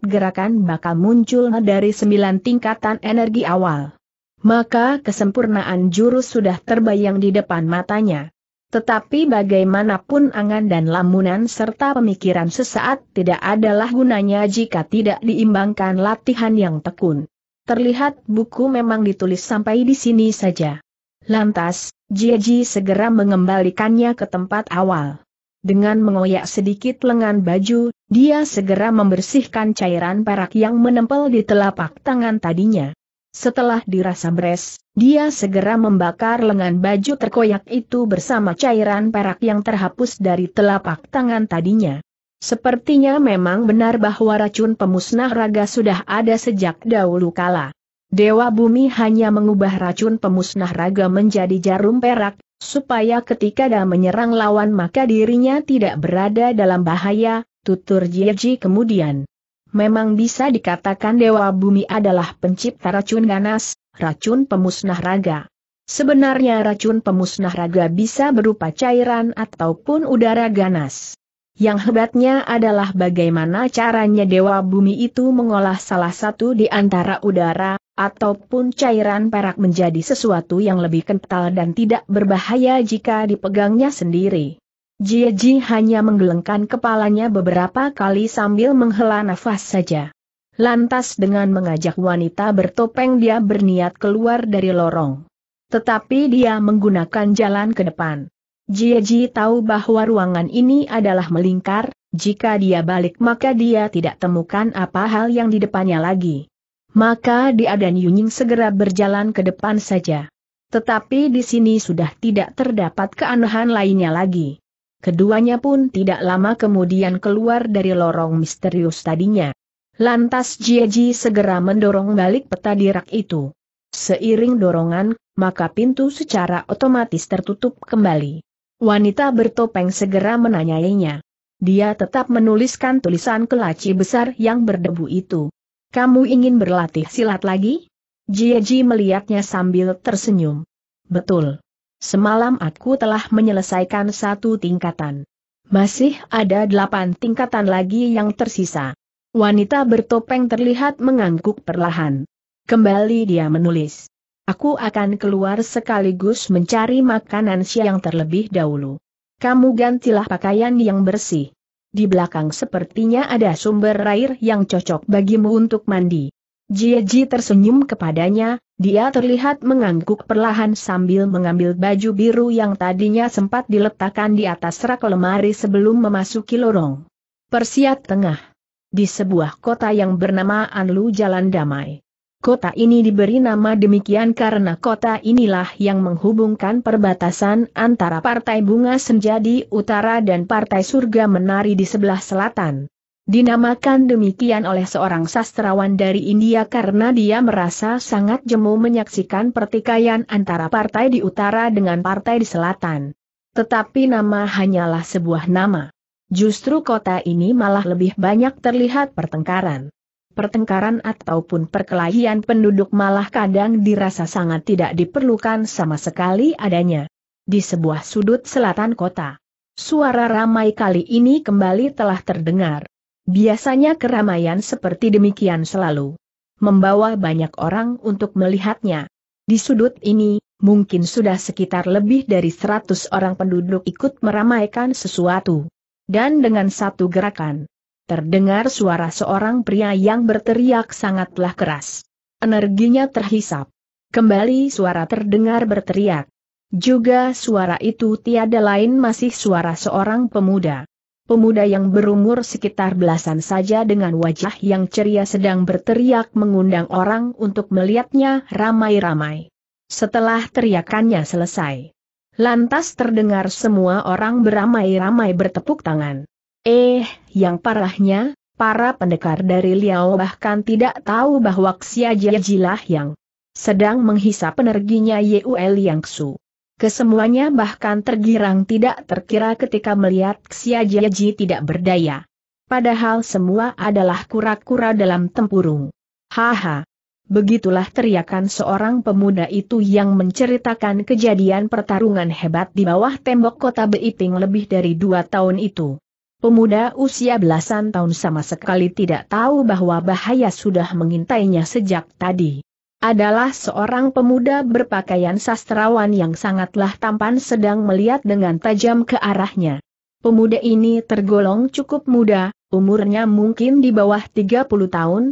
gerakan bakal muncul dari 9 tingkatan energi awal maka kesempurnaan jurus sudah terbayang di depan matanya. Tetapi bagaimanapun angan dan lamunan serta pemikiran sesaat tidak adalah gunanya jika tidak diimbangkan latihan yang tekun. Terlihat buku memang ditulis sampai di sini saja. Lantas, Jiji segera mengembalikannya ke tempat awal. Dengan mengoyak sedikit lengan baju, dia segera membersihkan cairan perak yang menempel di telapak tangan tadinya. Setelah dirasa beres, dia segera membakar lengan baju terkoyak itu bersama cairan perak yang terhapus dari telapak tangan tadinya. Sepertinya memang benar bahwa racun pemusnah raga sudah ada sejak dahulu kala. Dewa Bumi hanya mengubah racun pemusnah raga menjadi jarum perak, supaya ketika dia menyerang lawan maka dirinya tidak berada dalam bahaya, tutur Jieji kemudian. Memang bisa dikatakan Dewa Bumi adalah pencipta racun ganas, racun pemusnah raga. Sebenarnya racun pemusnah raga bisa berupa cairan ataupun udara ganas. Yang hebatnya adalah bagaimana caranya Dewa Bumi itu mengolah salah satu di antara udara, ataupun cairan perak menjadi sesuatu yang lebih kental dan tidak berbahaya jika dipegangnya sendiri. Ji hanya menggelengkan kepalanya beberapa kali sambil menghela nafas saja. Lantas dengan mengajak wanita bertopeng dia berniat keluar dari lorong. Tetapi dia menggunakan jalan ke depan. Ji tahu bahwa ruangan ini adalah melingkar, jika dia balik maka dia tidak temukan apa hal yang di depannya lagi. Maka dia dan Yunying segera berjalan ke depan saja. Tetapi di sini sudah tidak terdapat keanehan lainnya lagi. Keduanya pun tidak lama kemudian keluar dari lorong misterius tadinya. Lantas Jieji segera mendorong balik peta di rak itu. Seiring dorongan, maka pintu secara otomatis tertutup kembali. Wanita bertopeng segera menanyainya. Dia tetap menuliskan tulisan kelaci besar yang berdebu itu. Kamu ingin berlatih silat lagi? Jieji melihatnya sambil tersenyum. Betul. Semalam aku telah menyelesaikan satu tingkatan. Masih ada delapan tingkatan lagi yang tersisa. Wanita bertopeng terlihat mengangguk perlahan. Kembali dia menulis. Aku akan keluar sekaligus mencari makanan siang terlebih dahulu. Kamu gantilah pakaian yang bersih. Di belakang sepertinya ada sumber air yang cocok bagimu untuk mandi. Jieji tersenyum kepadanya, dia terlihat mengangguk perlahan sambil mengambil baju biru yang tadinya sempat diletakkan di atas rak lemari sebelum memasuki lorong. Persia Tengah. Di sebuah kota yang bernama Anlu Jalan Damai. Kota ini diberi nama demikian karena kota inilah yang menghubungkan perbatasan antara Partai Bunga Senjadi Utara dan Partai Surga Menari di sebelah selatan. Dinamakan demikian oleh seorang sastrawan dari India karena dia merasa sangat jemu menyaksikan pertikaian antara partai di utara dengan partai di selatan. Tetapi nama hanyalah sebuah nama. Justru kota ini malah lebih banyak terlihat pertengkaran. Pertengkaran ataupun perkelahian penduduk malah kadang dirasa sangat tidak diperlukan sama sekali adanya. Di sebuah sudut selatan kota. Suara ramai kali ini kembali telah terdengar. Biasanya keramaian seperti demikian selalu membawa banyak orang untuk melihatnya. Di sudut ini, mungkin sudah sekitar lebih dari seratus orang penduduk ikut meramaikan sesuatu. Dan dengan satu gerakan, terdengar suara seorang pria yang berteriak sangatlah keras. Energinya terhisap. Kembali suara terdengar berteriak. Juga suara itu tiada lain masih suara seorang pemuda pemuda yang berumur sekitar belasan saja dengan wajah yang ceria sedang berteriak mengundang orang untuk melihatnya ramai-ramai. Setelah teriakannya selesai, lantas terdengar semua orang beramai-ramai bertepuk tangan. Eh, yang parahnya, para pendekar dari Liao bahkan tidak tahu bahwa Xia Jiajilah yang sedang menghisap energinya Yue Liangsu. Kesemuanya bahkan tergirang tidak terkira ketika melihat Xia Jiaji tidak berdaya. Padahal semua adalah kura-kura dalam tempurung. Haha. Begitulah teriakan seorang pemuda itu yang menceritakan kejadian pertarungan hebat di bawah tembok kota Beiting lebih dari dua tahun itu. Pemuda usia belasan tahun sama sekali tidak tahu bahwa bahaya sudah mengintainya sejak tadi adalah seorang pemuda berpakaian sastrawan yang sangatlah tampan sedang melihat dengan tajam ke arahnya. Pemuda ini tergolong cukup muda, umurnya mungkin di bawah 30 tahun.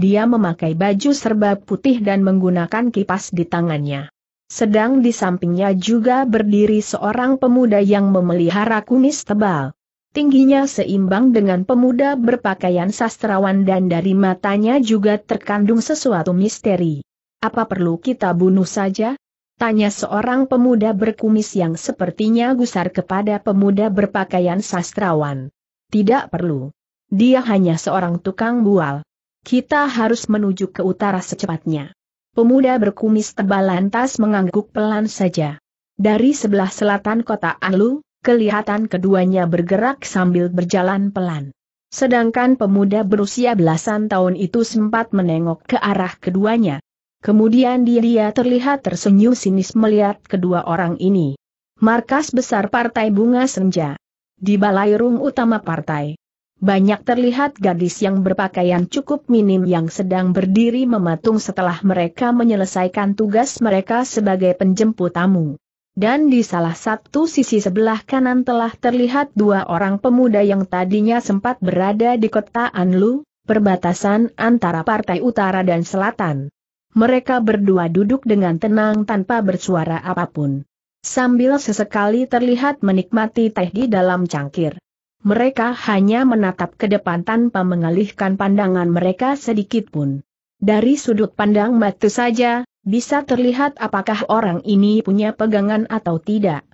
Dia memakai baju serba putih dan menggunakan kipas di tangannya. Sedang di sampingnya juga berdiri seorang pemuda yang memelihara kumis tebal. Tingginya seimbang dengan pemuda berpakaian sastrawan dan dari matanya juga terkandung sesuatu misteri. Apa perlu kita bunuh saja? Tanya seorang pemuda berkumis yang sepertinya gusar kepada pemuda berpakaian sastrawan. Tidak perlu. Dia hanya seorang tukang bual. Kita harus menuju ke utara secepatnya. Pemuda berkumis tebal lantas mengangguk pelan saja. Dari sebelah selatan kota Alu, kelihatan keduanya bergerak sambil berjalan pelan. Sedangkan pemuda berusia belasan tahun itu sempat menengok ke arah keduanya, Kemudian dia terlihat tersenyum sinis melihat kedua orang ini. Markas besar Partai Bunga Senja. Di balai rung utama partai. Banyak terlihat gadis yang berpakaian cukup minim yang sedang berdiri mematung setelah mereka menyelesaikan tugas mereka sebagai penjemput tamu. Dan di salah satu sisi sebelah kanan telah terlihat dua orang pemuda yang tadinya sempat berada di kota Anlu, perbatasan antara partai utara dan selatan mereka berdua duduk dengan tenang tanpa bersuara apapun. Sambil sesekali terlihat menikmati teh di dalam cangkir. Mereka hanya menatap ke depan tanpa mengalihkan pandangan mereka sedikit pun. Dari sudut pandang mata saja, bisa terlihat apakah orang ini punya pegangan atau tidak.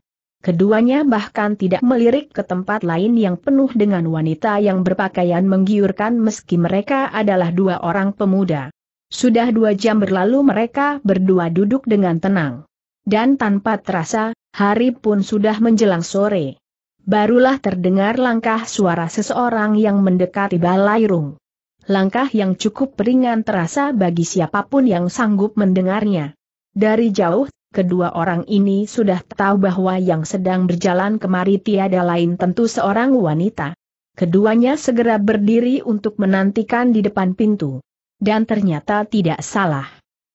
Keduanya bahkan tidak melirik ke tempat lain yang penuh dengan wanita yang berpakaian menggiurkan meski mereka adalah dua orang pemuda. Sudah dua jam berlalu mereka berdua duduk dengan tenang. Dan tanpa terasa, hari pun sudah menjelang sore. Barulah terdengar langkah suara seseorang yang mendekati balairung, Langkah yang cukup ringan terasa bagi siapapun yang sanggup mendengarnya. Dari jauh, kedua orang ini sudah tahu bahwa yang sedang berjalan kemari tiada lain tentu seorang wanita. Keduanya segera berdiri untuk menantikan di depan pintu. Dan ternyata tidak salah.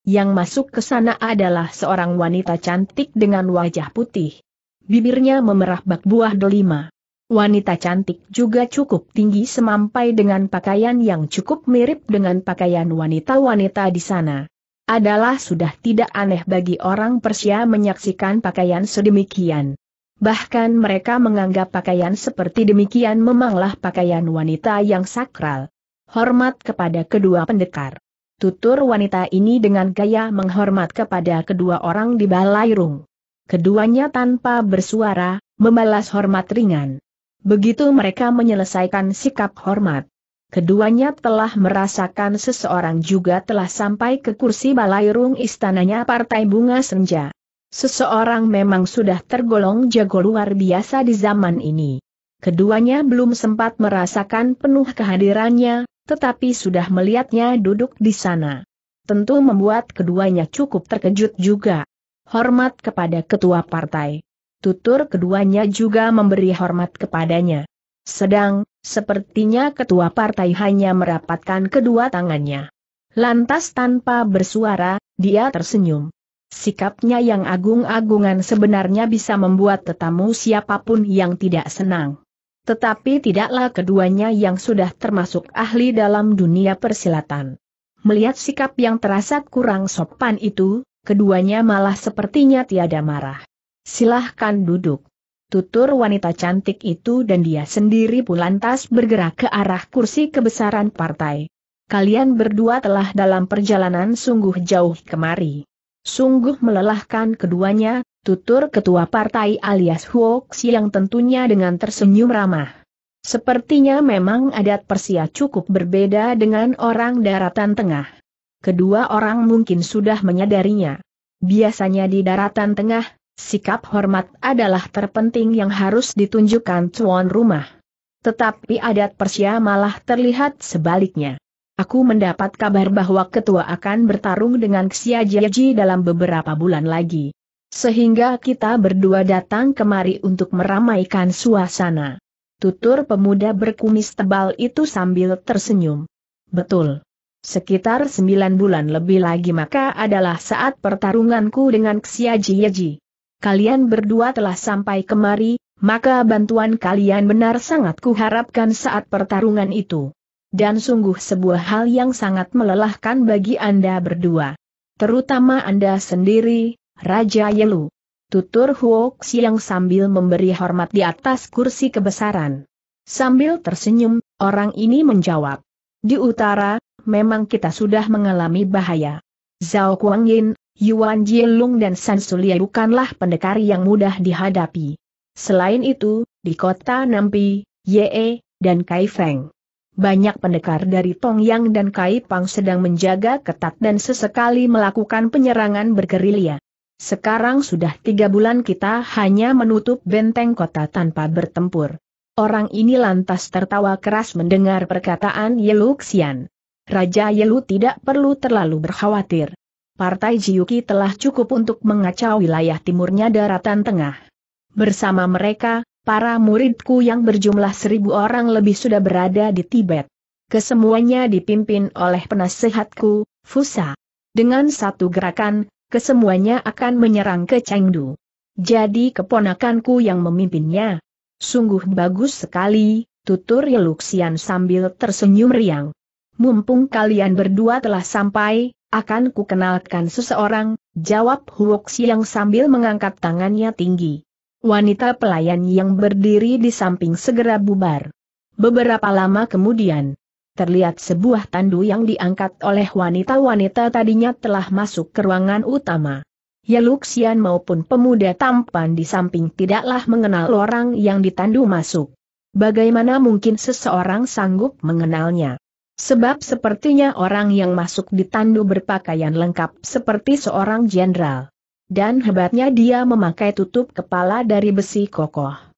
Yang masuk ke sana adalah seorang wanita cantik dengan wajah putih. Bibirnya memerah bak buah delima. Wanita cantik juga cukup tinggi semampai dengan pakaian yang cukup mirip dengan pakaian wanita-wanita di sana. Adalah sudah tidak aneh bagi orang Persia menyaksikan pakaian sedemikian. Bahkan mereka menganggap pakaian seperti demikian memanglah pakaian wanita yang sakral hormat kepada kedua pendekar. Tutur wanita ini dengan gaya menghormat kepada kedua orang di balairung. Keduanya tanpa bersuara, membalas hormat ringan. Begitu mereka menyelesaikan sikap hormat. Keduanya telah merasakan seseorang juga telah sampai ke kursi balairung istananya Partai Bunga Senja. Seseorang memang sudah tergolong jago luar biasa di zaman ini. Keduanya belum sempat merasakan penuh kehadirannya, tetapi sudah melihatnya duduk di sana. Tentu membuat keduanya cukup terkejut juga. Hormat kepada ketua partai. Tutur keduanya juga memberi hormat kepadanya. Sedang, sepertinya ketua partai hanya merapatkan kedua tangannya. Lantas tanpa bersuara, dia tersenyum. Sikapnya yang agung-agungan sebenarnya bisa membuat tetamu siapapun yang tidak senang. Tetapi tidaklah keduanya yang sudah termasuk ahli dalam dunia persilatan. Melihat sikap yang terasa kurang sopan itu, keduanya malah sepertinya tiada marah. Silahkan duduk. Tutur wanita cantik itu dan dia sendiri pun lantas bergerak ke arah kursi kebesaran partai. Kalian berdua telah dalam perjalanan sungguh jauh kemari. Sungguh melelahkan keduanya, tutur ketua partai alias Huok yang tentunya dengan tersenyum ramah. Sepertinya memang adat Persia cukup berbeda dengan orang daratan tengah. Kedua orang mungkin sudah menyadarinya. Biasanya di daratan tengah, sikap hormat adalah terpenting yang harus ditunjukkan tuan rumah. Tetapi adat Persia malah terlihat sebaliknya. Aku mendapat kabar bahwa ketua akan bertarung dengan Xia Jiaji dalam beberapa bulan lagi. Sehingga kita berdua datang kemari untuk meramaikan suasana. Tutur pemuda berkumis tebal itu sambil tersenyum. Betul. Sekitar sembilan bulan lebih lagi maka adalah saat pertarunganku dengan Xiaji Yeji. Kalian berdua telah sampai kemari, maka bantuan kalian benar sangat kuharapkan saat pertarungan itu. Dan sungguh sebuah hal yang sangat melelahkan bagi Anda berdua. Terutama Anda sendiri, Raja Yelu. Tutur Huo Xiang sambil memberi hormat di atas kursi kebesaran. Sambil tersenyum, orang ini menjawab. Di utara, memang kita sudah mengalami bahaya. Zhao Kuang Yin, Yuan Jilung dan San Sulia bukanlah pendekar yang mudah dihadapi. Selain itu, di kota Nampi, Ye, dan Kai Feng. Banyak pendekar dari Tongyang dan Kai Pang sedang menjaga ketat dan sesekali melakukan penyerangan bergerilya. Sekarang sudah tiga bulan kita hanya menutup benteng kota tanpa bertempur. Orang ini lantas tertawa keras mendengar perkataan Yeluxian. Raja Yelu tidak perlu terlalu berkhawatir. Partai Jiuki telah cukup untuk mengacau wilayah timurnya daratan tengah. Bersama mereka, para muridku yang berjumlah seribu orang lebih sudah berada di Tibet. Kesemuanya dipimpin oleh penasehatku, Fusa. Dengan satu gerakan, kesemuanya akan menyerang ke Chengdu. Jadi keponakanku yang memimpinnya. Sungguh bagus sekali, tutur Yeluxian sambil tersenyum riang. Mumpung kalian berdua telah sampai, akan kukenalkan seseorang, jawab yang sambil mengangkat tangannya tinggi. Wanita pelayan yang berdiri di samping segera bubar. Beberapa lama kemudian, terlihat sebuah tandu yang diangkat oleh wanita-wanita tadinya telah masuk ke ruangan utama. Yaluxian maupun pemuda tampan di samping tidaklah mengenal orang yang ditandu masuk. Bagaimana mungkin seseorang sanggup mengenalnya? Sebab sepertinya orang yang masuk ditandu berpakaian lengkap seperti seorang jenderal. Dan hebatnya dia memakai tutup kepala dari besi kokoh.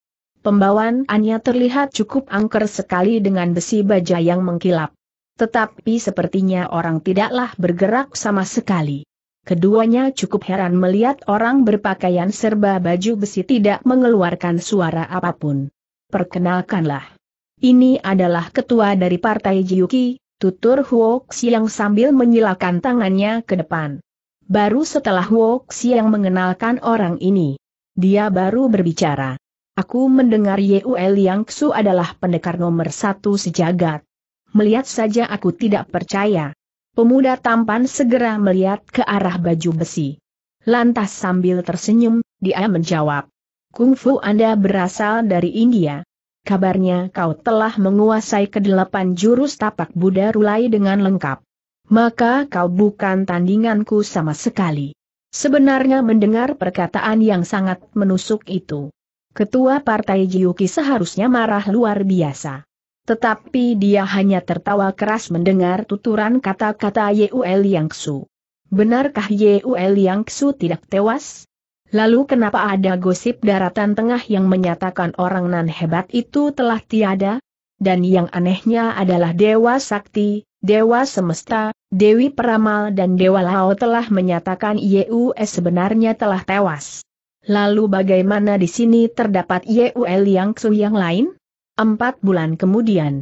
Pembawaan Anya terlihat cukup angker sekali dengan besi baja yang mengkilap. Tetapi sepertinya orang tidaklah bergerak sama sekali. Keduanya cukup heran melihat orang berpakaian serba baju besi tidak mengeluarkan suara apapun. Perkenalkanlah. Ini adalah ketua dari Partai Jiuki, tutur Huo yang sambil menyilakan tangannya ke depan. Baru setelah Huo yang mengenalkan orang ini, dia baru berbicara. Aku mendengar Yeuel Yang Xu adalah pendekar nomor satu sejagat. Melihat saja aku tidak percaya. Pemuda tampan segera melihat ke arah baju besi. Lantas sambil tersenyum, dia menjawab. Kungfu Anda berasal dari India. Kabarnya kau telah menguasai kedelapan jurus tapak Buddha Rulai dengan lengkap. Maka kau bukan tandinganku sama sekali. Sebenarnya mendengar perkataan yang sangat menusuk itu. Ketua Partai Jiuki seharusnya marah luar biasa. Tetapi dia hanya tertawa keras mendengar tuturan kata-kata Yul Yangsu. Benarkah Yul Yangsu tidak tewas? Lalu kenapa ada gosip daratan tengah yang menyatakan orang nan hebat itu telah tiada? Dan yang anehnya adalah Dewa Sakti, Dewa Semesta, Dewi Peramal dan Dewa Lao telah menyatakan Yul sebenarnya telah tewas. Lalu bagaimana di sini terdapat Yul Yang Su yang lain? Empat bulan kemudian.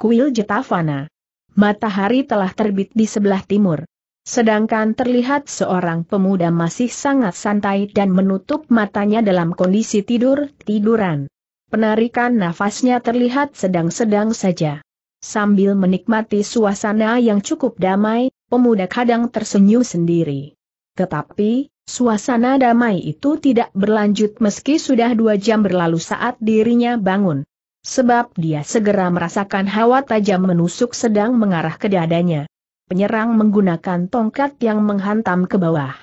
Kuil Jetavana. Matahari telah terbit di sebelah timur. Sedangkan terlihat seorang pemuda masih sangat santai dan menutup matanya dalam kondisi tidur-tiduran. Penarikan nafasnya terlihat sedang-sedang saja. Sambil menikmati suasana yang cukup damai, pemuda kadang tersenyum sendiri. Tetapi, Suasana damai itu tidak berlanjut meski sudah dua jam berlalu saat dirinya bangun. Sebab dia segera merasakan hawa tajam menusuk sedang mengarah ke dadanya. Penyerang menggunakan tongkat yang menghantam ke bawah.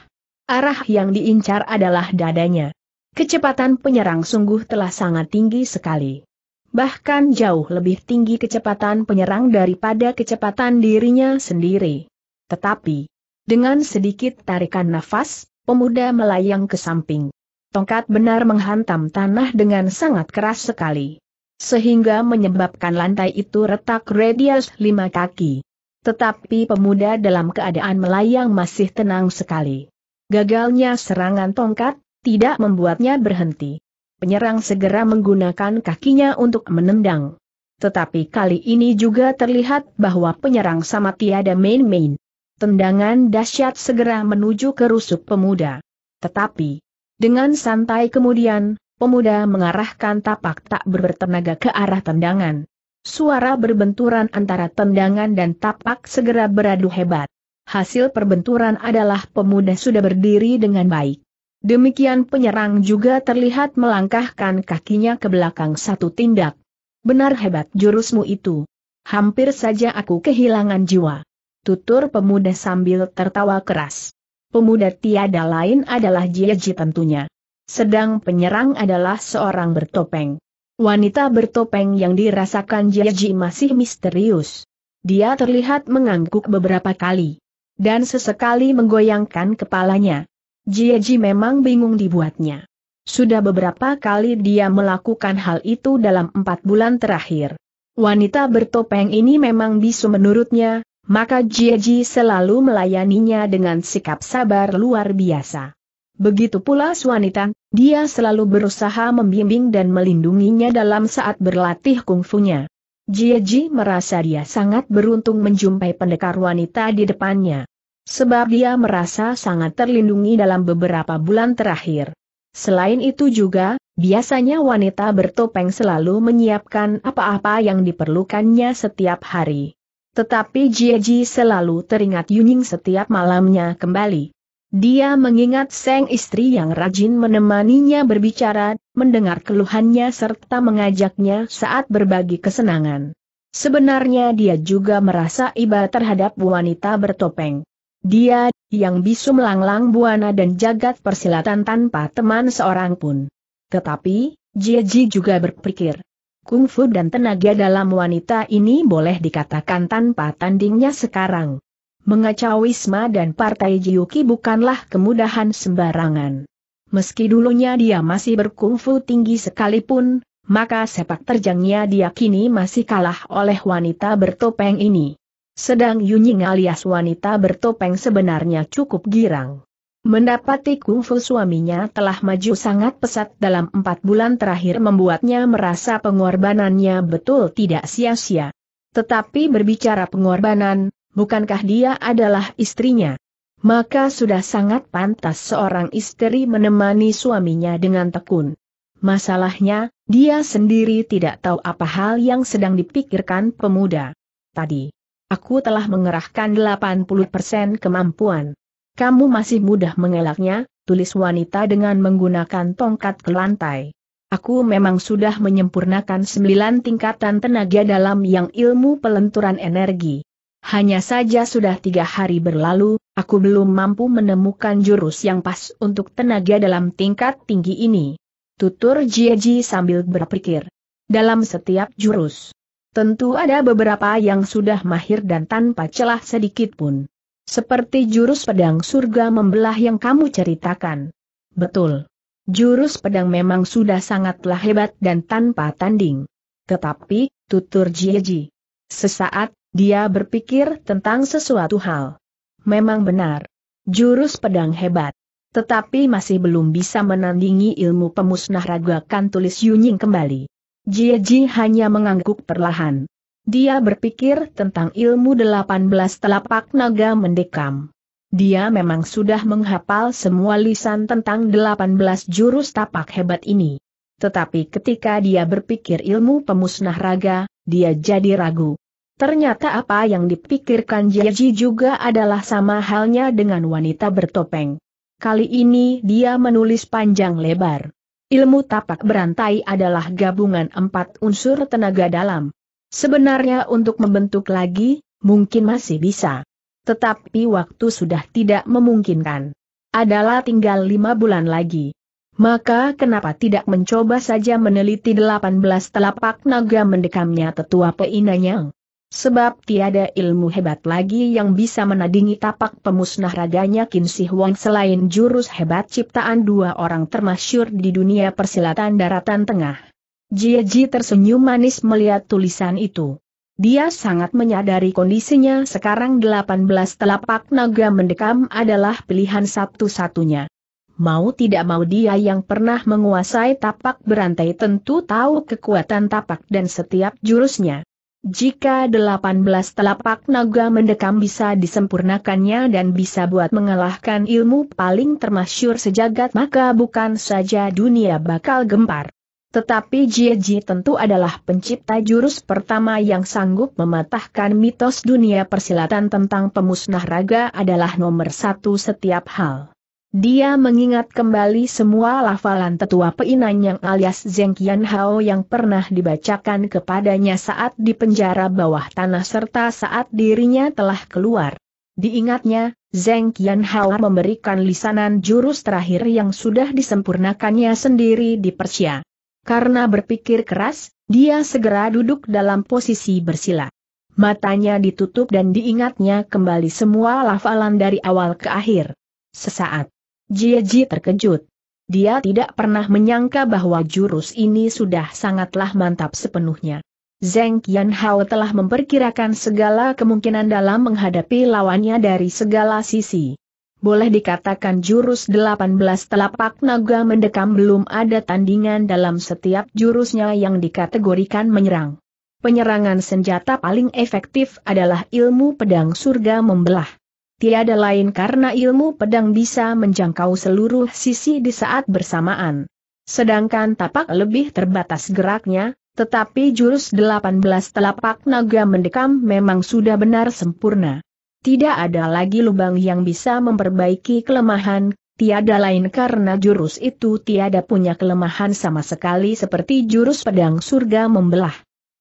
Arah yang diincar adalah dadanya. Kecepatan penyerang sungguh telah sangat tinggi sekali bahkan jauh lebih tinggi kecepatan penyerang daripada kecepatan dirinya sendiri. Tetapi, dengan sedikit tarikan nafas, pemuda melayang ke samping. Tongkat benar menghantam tanah dengan sangat keras sekali. Sehingga menyebabkan lantai itu retak radius lima kaki. Tetapi pemuda dalam keadaan melayang masih tenang sekali. Gagalnya serangan tongkat, tidak membuatnya berhenti. Penyerang segera menggunakan kakinya untuk menendang. Tetapi kali ini juga terlihat bahwa penyerang sama tiada main-main. Tendangan dahsyat segera menuju ke rusuk pemuda. Tetapi, dengan santai kemudian, pemuda mengarahkan tapak tak bertenaga ke arah tendangan. Suara berbenturan antara tendangan dan tapak segera beradu hebat. Hasil perbenturan adalah pemuda sudah berdiri dengan baik. Demikian penyerang juga terlihat melangkahkan kakinya ke belakang satu tindak. Benar hebat jurusmu itu. Hampir saja aku kehilangan jiwa tutur pemuda sambil tertawa keras. Pemuda tiada lain adalah Jieji tentunya. Sedang penyerang adalah seorang bertopeng. Wanita bertopeng yang dirasakan Jieji masih misterius. Dia terlihat mengangguk beberapa kali. Dan sesekali menggoyangkan kepalanya. Jieji memang bingung dibuatnya. Sudah beberapa kali dia melakukan hal itu dalam empat bulan terakhir. Wanita bertopeng ini memang bisu menurutnya, maka Jieji selalu melayaninya dengan sikap sabar luar biasa. Begitu pula Suanitan, dia selalu berusaha membimbing dan melindunginya dalam saat berlatih kungfunya. Jieji merasa dia sangat beruntung menjumpai pendekar wanita di depannya. Sebab dia merasa sangat terlindungi dalam beberapa bulan terakhir. Selain itu juga, biasanya wanita bertopeng selalu menyiapkan apa-apa yang diperlukannya setiap hari. Tetapi Jieji selalu teringat Yuning setiap malamnya kembali. Dia mengingat sang istri yang rajin menemaninya berbicara, mendengar keluhannya serta mengajaknya saat berbagi kesenangan. Sebenarnya dia juga merasa iba terhadap wanita bertopeng. Dia, yang bisu melanglang buana dan jagat persilatan tanpa teman seorang pun. Tetapi, Jieji juga berpikir, kungfu dan tenaga dalam wanita ini boleh dikatakan tanpa tandingnya sekarang. Mengacau Wisma dan Partai Jiuki bukanlah kemudahan sembarangan. Meski dulunya dia masih berkungfu tinggi sekalipun, maka sepak terjangnya diakini masih kalah oleh wanita bertopeng ini. Sedang Yunying alias wanita bertopeng sebenarnya cukup girang. Mendapati kungfu suaminya telah maju sangat pesat dalam empat bulan terakhir membuatnya merasa pengorbanannya betul tidak sia-sia. Tetapi berbicara pengorbanan, bukankah dia adalah istrinya? Maka sudah sangat pantas seorang istri menemani suaminya dengan tekun. Masalahnya, dia sendiri tidak tahu apa hal yang sedang dipikirkan pemuda. Tadi, aku telah mengerahkan 80% kemampuan. Kamu masih mudah mengelaknya, tulis wanita dengan menggunakan tongkat ke lantai. Aku memang sudah menyempurnakan sembilan tingkatan tenaga dalam yang ilmu pelenturan energi. Hanya saja sudah tiga hari berlalu, aku belum mampu menemukan jurus yang pas untuk tenaga dalam tingkat tinggi ini. Tutur Jieji sambil berpikir. Dalam setiap jurus, tentu ada beberapa yang sudah mahir dan tanpa celah sedikit pun. Seperti jurus pedang surga membelah yang kamu ceritakan. Betul. Jurus pedang memang sudah sangatlah hebat dan tanpa tanding. Tetapi, tutur Jieji. Sesaat, dia berpikir tentang sesuatu hal. Memang benar. Jurus pedang hebat. Tetapi masih belum bisa menandingi ilmu pemusnah ragakan tulis Yunying kembali. Jieji hanya mengangguk perlahan. Dia berpikir tentang ilmu 18 telapak naga mendekam. Dia memang sudah menghapal semua lisan tentang 18 jurus tapak hebat ini. Tetapi ketika dia berpikir ilmu pemusnah raga, dia jadi ragu. Ternyata apa yang dipikirkan Jiaji juga adalah sama halnya dengan wanita bertopeng. Kali ini dia menulis panjang lebar. Ilmu tapak berantai adalah gabungan empat unsur tenaga dalam, Sebenarnya untuk membentuk lagi, mungkin masih bisa. Tetapi waktu sudah tidak memungkinkan. Adalah tinggal lima bulan lagi. Maka kenapa tidak mencoba saja meneliti delapan belas telapak naga mendekamnya tetua Peinanyang? Sebab tiada ilmu hebat lagi yang bisa menandingi tapak pemusnah raganya Qin Shi Huang selain jurus hebat ciptaan dua orang termasyur di dunia persilatan daratan tengah. Ji tersenyum manis melihat tulisan itu. Dia sangat menyadari kondisinya sekarang 18 telapak naga mendekam adalah pilihan satu-satunya. Mau tidak mau dia yang pernah menguasai tapak berantai tentu tahu kekuatan tapak dan setiap jurusnya. Jika 18 telapak naga mendekam bisa disempurnakannya dan bisa buat mengalahkan ilmu paling termasyur sejagat maka bukan saja dunia bakal gempar. Tetapi Ji tentu adalah pencipta jurus pertama yang sanggup mematahkan mitos dunia persilatan tentang pemusnah raga adalah nomor satu setiap hal. Dia mengingat kembali semua lafalan tetua peinan yang alias Zeng Qian Hao yang pernah dibacakan kepadanya saat di penjara bawah tanah serta saat dirinya telah keluar. Diingatnya, Zeng Qian Hao memberikan lisanan jurus terakhir yang sudah disempurnakannya sendiri di Persia. Karena berpikir keras, dia segera duduk dalam posisi bersila. Matanya ditutup dan diingatnya kembali semua lafalan dari awal ke akhir. Sesaat, Jieji terkejut. Dia tidak pernah menyangka bahwa jurus ini sudah sangatlah mantap sepenuhnya. Zeng Hao telah memperkirakan segala kemungkinan dalam menghadapi lawannya dari segala sisi boleh dikatakan jurus 18 telapak naga mendekam belum ada tandingan dalam setiap jurusnya yang dikategorikan menyerang. Penyerangan senjata paling efektif adalah ilmu pedang surga membelah. Tiada lain karena ilmu pedang bisa menjangkau seluruh sisi di saat bersamaan. Sedangkan tapak lebih terbatas geraknya, tetapi jurus 18 telapak naga mendekam memang sudah benar sempurna. Tidak ada lagi lubang yang bisa memperbaiki kelemahan, tiada lain karena jurus itu tiada punya kelemahan sama sekali seperti jurus pedang surga membelah.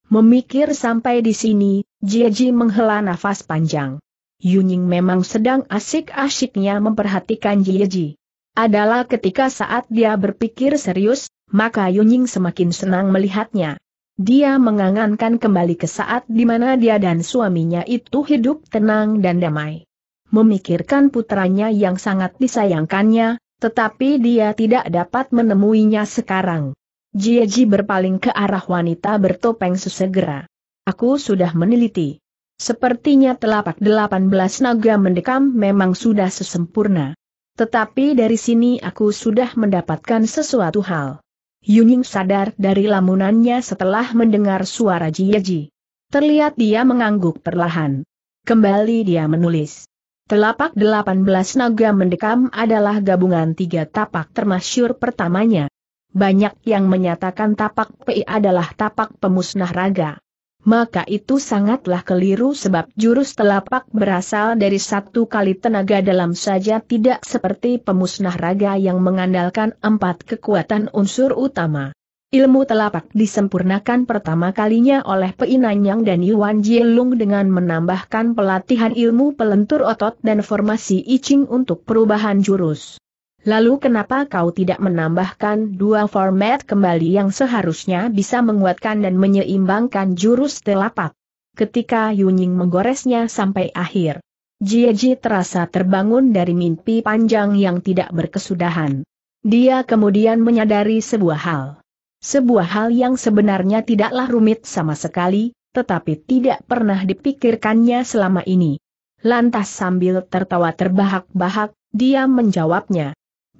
Memikir sampai di sini, Jieji menghela nafas panjang. Yunying memang sedang asik-asiknya memperhatikan Jieji. Adalah ketika saat dia berpikir serius, maka Yunying semakin senang melihatnya. Dia mengangankan kembali ke saat di mana dia dan suaminya itu hidup tenang dan damai. Memikirkan putranya yang sangat disayangkannya, tetapi dia tidak dapat menemuinya sekarang. Jieji berpaling ke arah wanita bertopeng sesegera. Aku sudah meneliti. Sepertinya telapak 18 naga mendekam memang sudah sesempurna. Tetapi dari sini aku sudah mendapatkan sesuatu hal. Yuning sadar dari lamunannya setelah mendengar suara Jieji. Terlihat dia mengangguk perlahan. Kembali dia menulis. Telapak 18 naga mendekam adalah gabungan tiga tapak termasyur pertamanya. Banyak yang menyatakan tapak PI adalah tapak pemusnah raga maka itu sangatlah keliru sebab jurus telapak berasal dari satu kali tenaga dalam saja tidak seperti pemusnah raga yang mengandalkan empat kekuatan unsur utama. Ilmu telapak disempurnakan pertama kalinya oleh Peinanyang dan Yuan Jielung dengan menambahkan pelatihan ilmu pelentur otot dan formasi icing untuk perubahan jurus. Lalu kenapa kau tidak menambahkan dua format kembali yang seharusnya bisa menguatkan dan menyeimbangkan jurus telapak? Ketika Yunying menggoresnya sampai akhir, Jieji terasa terbangun dari mimpi panjang yang tidak berkesudahan. Dia kemudian menyadari sebuah hal. Sebuah hal yang sebenarnya tidaklah rumit sama sekali, tetapi tidak pernah dipikirkannya selama ini. Lantas sambil tertawa terbahak-bahak, dia menjawabnya,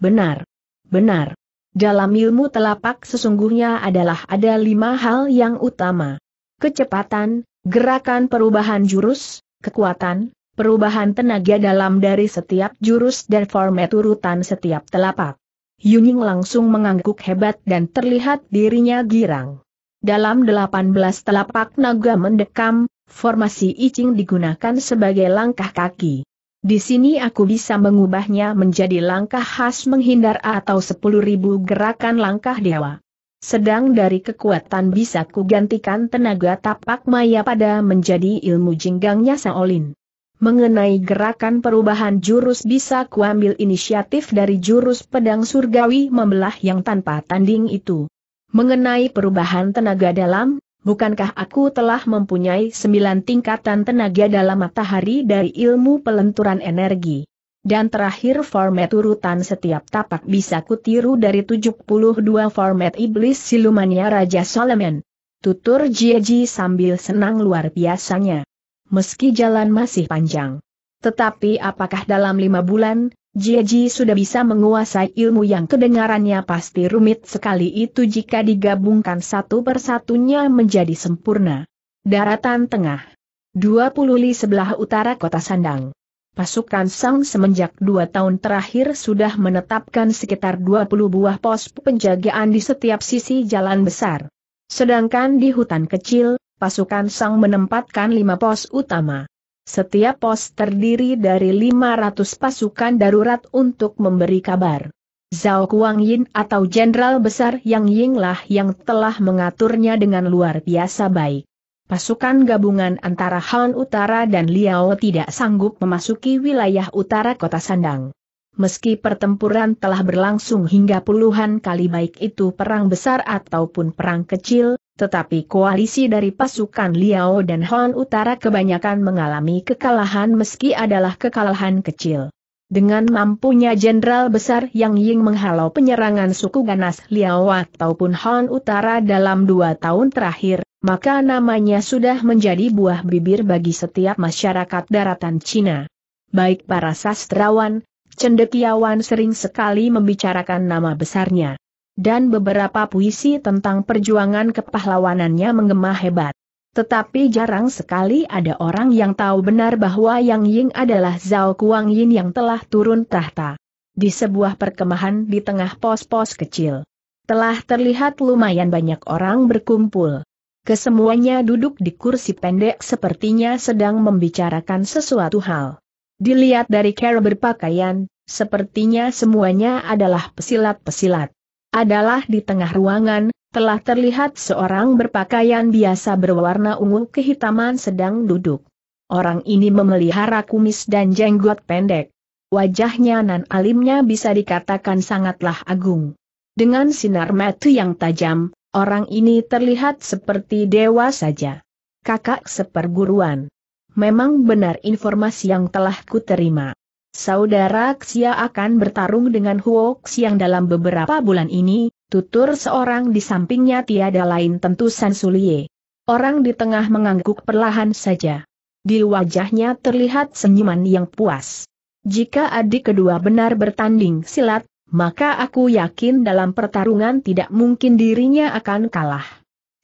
Benar. Benar. Dalam ilmu telapak sesungguhnya adalah ada lima hal yang utama. Kecepatan, gerakan perubahan jurus, kekuatan, perubahan tenaga dalam dari setiap jurus dan format urutan setiap telapak. Yuning langsung mengangguk hebat dan terlihat dirinya girang. Dalam 18 telapak naga mendekam, formasi icing digunakan sebagai langkah kaki. Di sini aku bisa mengubahnya menjadi langkah khas menghindar atau sepuluh ribu gerakan langkah dewa. Sedang dari kekuatan bisa kugantikan tenaga tapak maya pada menjadi ilmu jinggangnya Saolin. Mengenai gerakan perubahan jurus bisa kuambil inisiatif dari jurus pedang surgawi membelah yang tanpa tanding itu. Mengenai perubahan tenaga dalam, Bukankah aku telah mempunyai sembilan tingkatan tenaga dalam matahari dari ilmu pelenturan energi? Dan terakhir format urutan setiap tapak bisa kutiru dari 72 format iblis silumannya Raja Solomon. Tutur Jieji sambil senang luar biasanya. Meski jalan masih panjang. Tetapi apakah dalam lima bulan, Jiji sudah bisa menguasai ilmu yang kedengarannya pasti rumit sekali itu jika digabungkan satu persatunya menjadi sempurna. Daratan Tengah 20 li sebelah utara kota Sandang Pasukan Sang semenjak dua tahun terakhir sudah menetapkan sekitar 20 buah pos penjagaan di setiap sisi jalan besar. Sedangkan di hutan kecil, pasukan Sang menempatkan lima pos utama. Setiap pos terdiri dari 500 pasukan darurat untuk memberi kabar. Zhao Kuang atau Jenderal Besar Yang Yinglah yang telah mengaturnya dengan luar biasa baik. Pasukan gabungan antara Han Utara dan Liao tidak sanggup memasuki wilayah utara kota Sandang. Meski pertempuran telah berlangsung hingga puluhan kali baik itu perang besar ataupun perang kecil, tetapi koalisi dari pasukan Liao dan Hon Utara kebanyakan mengalami kekalahan meski adalah kekalahan kecil. Dengan mampunya jenderal besar Yang Ying menghalau penyerangan suku ganas Liao ataupun Hon Utara dalam dua tahun terakhir, maka namanya sudah menjadi buah bibir bagi setiap masyarakat daratan Cina. Baik para sastrawan, cendekiawan sering sekali membicarakan nama besarnya dan beberapa puisi tentang perjuangan kepahlawanannya menggema hebat. Tetapi jarang sekali ada orang yang tahu benar bahwa Yang Ying adalah Zhao Kuang Yin yang telah turun tahta. Di sebuah perkemahan di tengah pos-pos kecil, telah terlihat lumayan banyak orang berkumpul. Kesemuanya duduk di kursi pendek sepertinya sedang membicarakan sesuatu hal. Dilihat dari cara berpakaian, sepertinya semuanya adalah pesilat-pesilat adalah di tengah ruangan, telah terlihat seorang berpakaian biasa berwarna ungu kehitaman sedang duduk. Orang ini memelihara kumis dan jenggot pendek. Wajahnya nan alimnya bisa dikatakan sangatlah agung. Dengan sinar mata yang tajam, orang ini terlihat seperti dewa saja. Kakak seperguruan. Memang benar informasi yang telah kuterima. Saudara Xia akan bertarung dengan Huo Xiang dalam beberapa bulan ini, tutur seorang di sampingnya tiada lain tentu San Sansulie. Orang di tengah mengangguk perlahan saja. Di wajahnya terlihat senyuman yang puas. Jika adik kedua benar bertanding silat, maka aku yakin dalam pertarungan tidak mungkin dirinya akan kalah.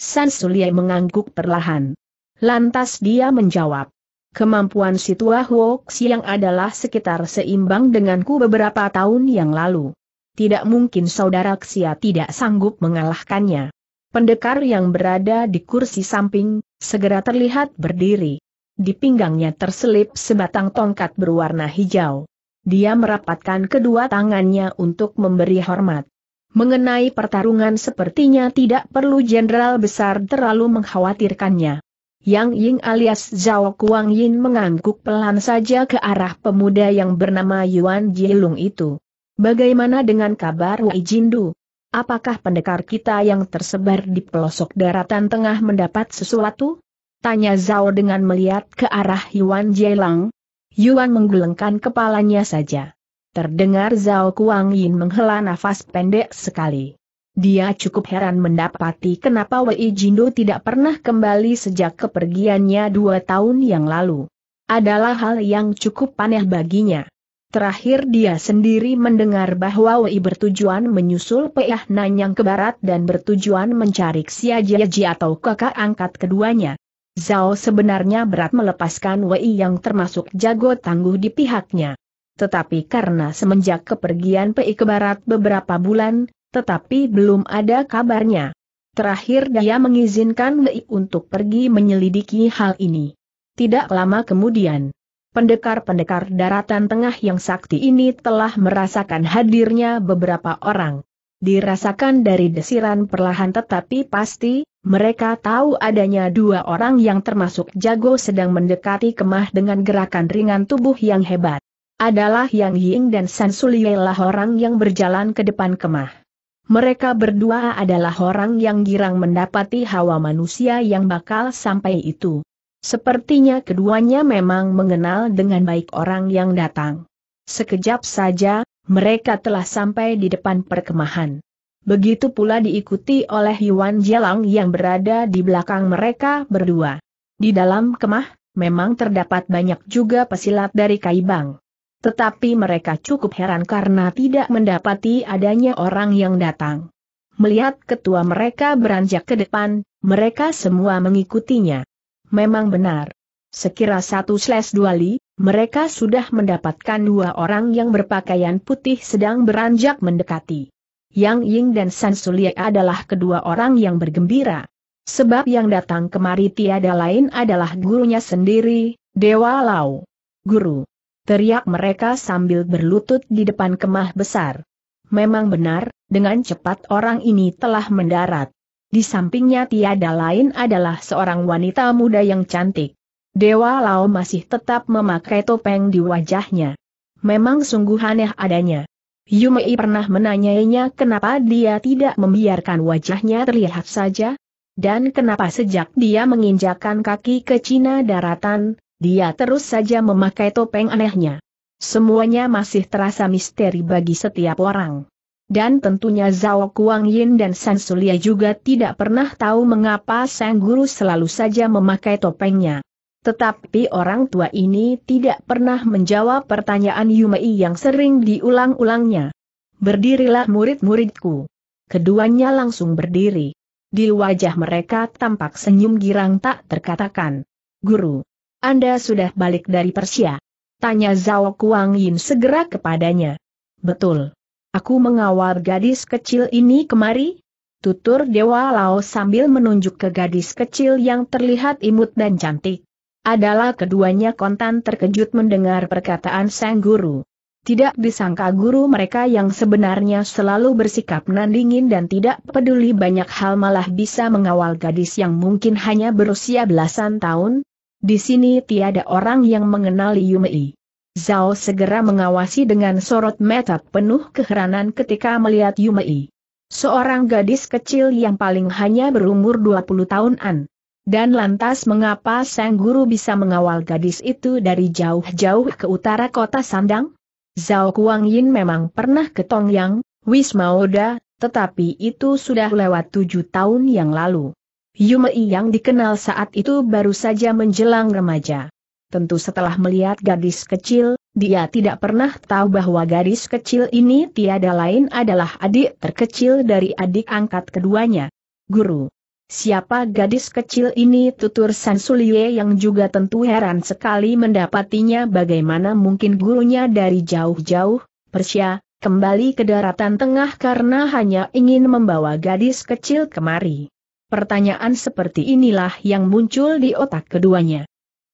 San Sansulie mengangguk perlahan. Lantas dia menjawab. Kemampuan si tua Huox yang adalah sekitar seimbang denganku beberapa tahun yang lalu. Tidak mungkin saudara Xia tidak sanggup mengalahkannya. Pendekar yang berada di kursi samping, segera terlihat berdiri. Di pinggangnya terselip sebatang tongkat berwarna hijau. Dia merapatkan kedua tangannya untuk memberi hormat. Mengenai pertarungan sepertinya tidak perlu jenderal besar terlalu mengkhawatirkannya. Yang Ying alias Zhao Kuang Yin mengangguk pelan saja ke arah pemuda yang bernama Yuan Jielung itu. Bagaimana dengan kabar Wei Jindu? Apakah pendekar kita yang tersebar di pelosok daratan tengah mendapat sesuatu? Tanya Zhao dengan melihat ke arah Yuan Jielang. Yuan menggelengkan kepalanya saja. Terdengar Zhao Kuang Yin menghela nafas pendek sekali. Dia cukup heran mendapati kenapa Wei Jindo tidak pernah kembali sejak kepergiannya dua tahun yang lalu. Adalah hal yang cukup aneh baginya. Terakhir dia sendiri mendengar bahwa Wei bertujuan menyusul Peah Nanyang ke barat dan bertujuan mencari Xia Jiaji atau kakak angkat keduanya. Zhao sebenarnya berat melepaskan Wei yang termasuk jago tangguh di pihaknya. Tetapi karena semenjak kepergian Pei ke barat beberapa bulan, tetapi belum ada kabarnya. Terakhir dia mengizinkan Wei untuk pergi menyelidiki hal ini. Tidak lama kemudian, pendekar-pendekar daratan tengah yang sakti ini telah merasakan hadirnya beberapa orang. Dirasakan dari desiran perlahan tetapi pasti, mereka tahu adanya dua orang yang termasuk jago sedang mendekati kemah dengan gerakan ringan tubuh yang hebat. Adalah Yang Ying dan San Sulielah orang yang berjalan ke depan kemah. Mereka berdua adalah orang yang girang mendapati hawa manusia yang bakal sampai itu. Sepertinya keduanya memang mengenal dengan baik orang yang datang. Sekejap saja, mereka telah sampai di depan perkemahan. Begitu pula diikuti oleh Yuan Jelang yang berada di belakang mereka berdua. Di dalam kemah, memang terdapat banyak juga pesilat dari Kaibang. Tetapi mereka cukup heran karena tidak mendapati adanya orang yang datang. Melihat ketua mereka beranjak ke depan, mereka semua mengikutinya. Memang benar. Sekira satu slash dua li, mereka sudah mendapatkan dua orang yang berpakaian putih sedang beranjak mendekati. Yang Ying dan San Sulia adalah kedua orang yang bergembira. Sebab yang datang kemari tiada lain adalah gurunya sendiri, Dewa Lau. Guru, Teriak mereka sambil berlutut di depan kemah besar. Memang benar, dengan cepat orang ini telah mendarat. Di sampingnya tiada lain adalah seorang wanita muda yang cantik. Dewa Lao masih tetap memakai topeng di wajahnya. Memang sungguh aneh adanya. Yumei pernah menanyainya kenapa dia tidak membiarkan wajahnya terlihat saja, dan kenapa sejak dia menginjakan kaki ke Cina daratan, dia terus saja memakai topeng anehnya. Semuanya masih terasa misteri bagi setiap orang. Dan tentunya Zhao Kuang Yin dan San Sulia juga tidak pernah tahu mengapa Sang Guru selalu saja memakai topengnya. Tetapi orang tua ini tidak pernah menjawab pertanyaan Yumei yang sering diulang-ulangnya. Berdirilah murid-muridku. Keduanya langsung berdiri. Di wajah mereka tampak senyum girang tak terkatakan. Guru. Anda sudah balik dari Persia? Tanya Zhao Kuang Yin segera kepadanya. Betul. Aku mengawal gadis kecil ini kemari? Tutur Dewa Lao sambil menunjuk ke gadis kecil yang terlihat imut dan cantik. Adalah keduanya kontan terkejut mendengar perkataan sang guru. Tidak disangka guru mereka yang sebenarnya selalu bersikap nandingin dan tidak peduli banyak hal malah bisa mengawal gadis yang mungkin hanya berusia belasan tahun, di sini tiada orang yang mengenali Yumei. Zhao segera mengawasi dengan sorot mata penuh keheranan ketika melihat Yumei. Seorang gadis kecil yang paling hanya berumur 20 tahunan. Dan lantas mengapa sang guru bisa mengawal gadis itu dari jauh-jauh ke utara kota Sandang? Zhao Kuang Yin memang pernah ke Tongyang, Wismaoda, tetapi itu sudah lewat tujuh tahun yang lalu. Yumei yang dikenal saat itu baru saja menjelang remaja. Tentu setelah melihat gadis kecil, dia tidak pernah tahu bahwa gadis kecil ini tiada lain adalah adik terkecil dari adik angkat keduanya. Guru. Siapa gadis kecil ini tutur Sansulie yang juga tentu heran sekali mendapatinya bagaimana mungkin gurunya dari jauh-jauh, Persia, kembali ke daratan tengah karena hanya ingin membawa gadis kecil kemari. Pertanyaan seperti inilah yang muncul di otak keduanya.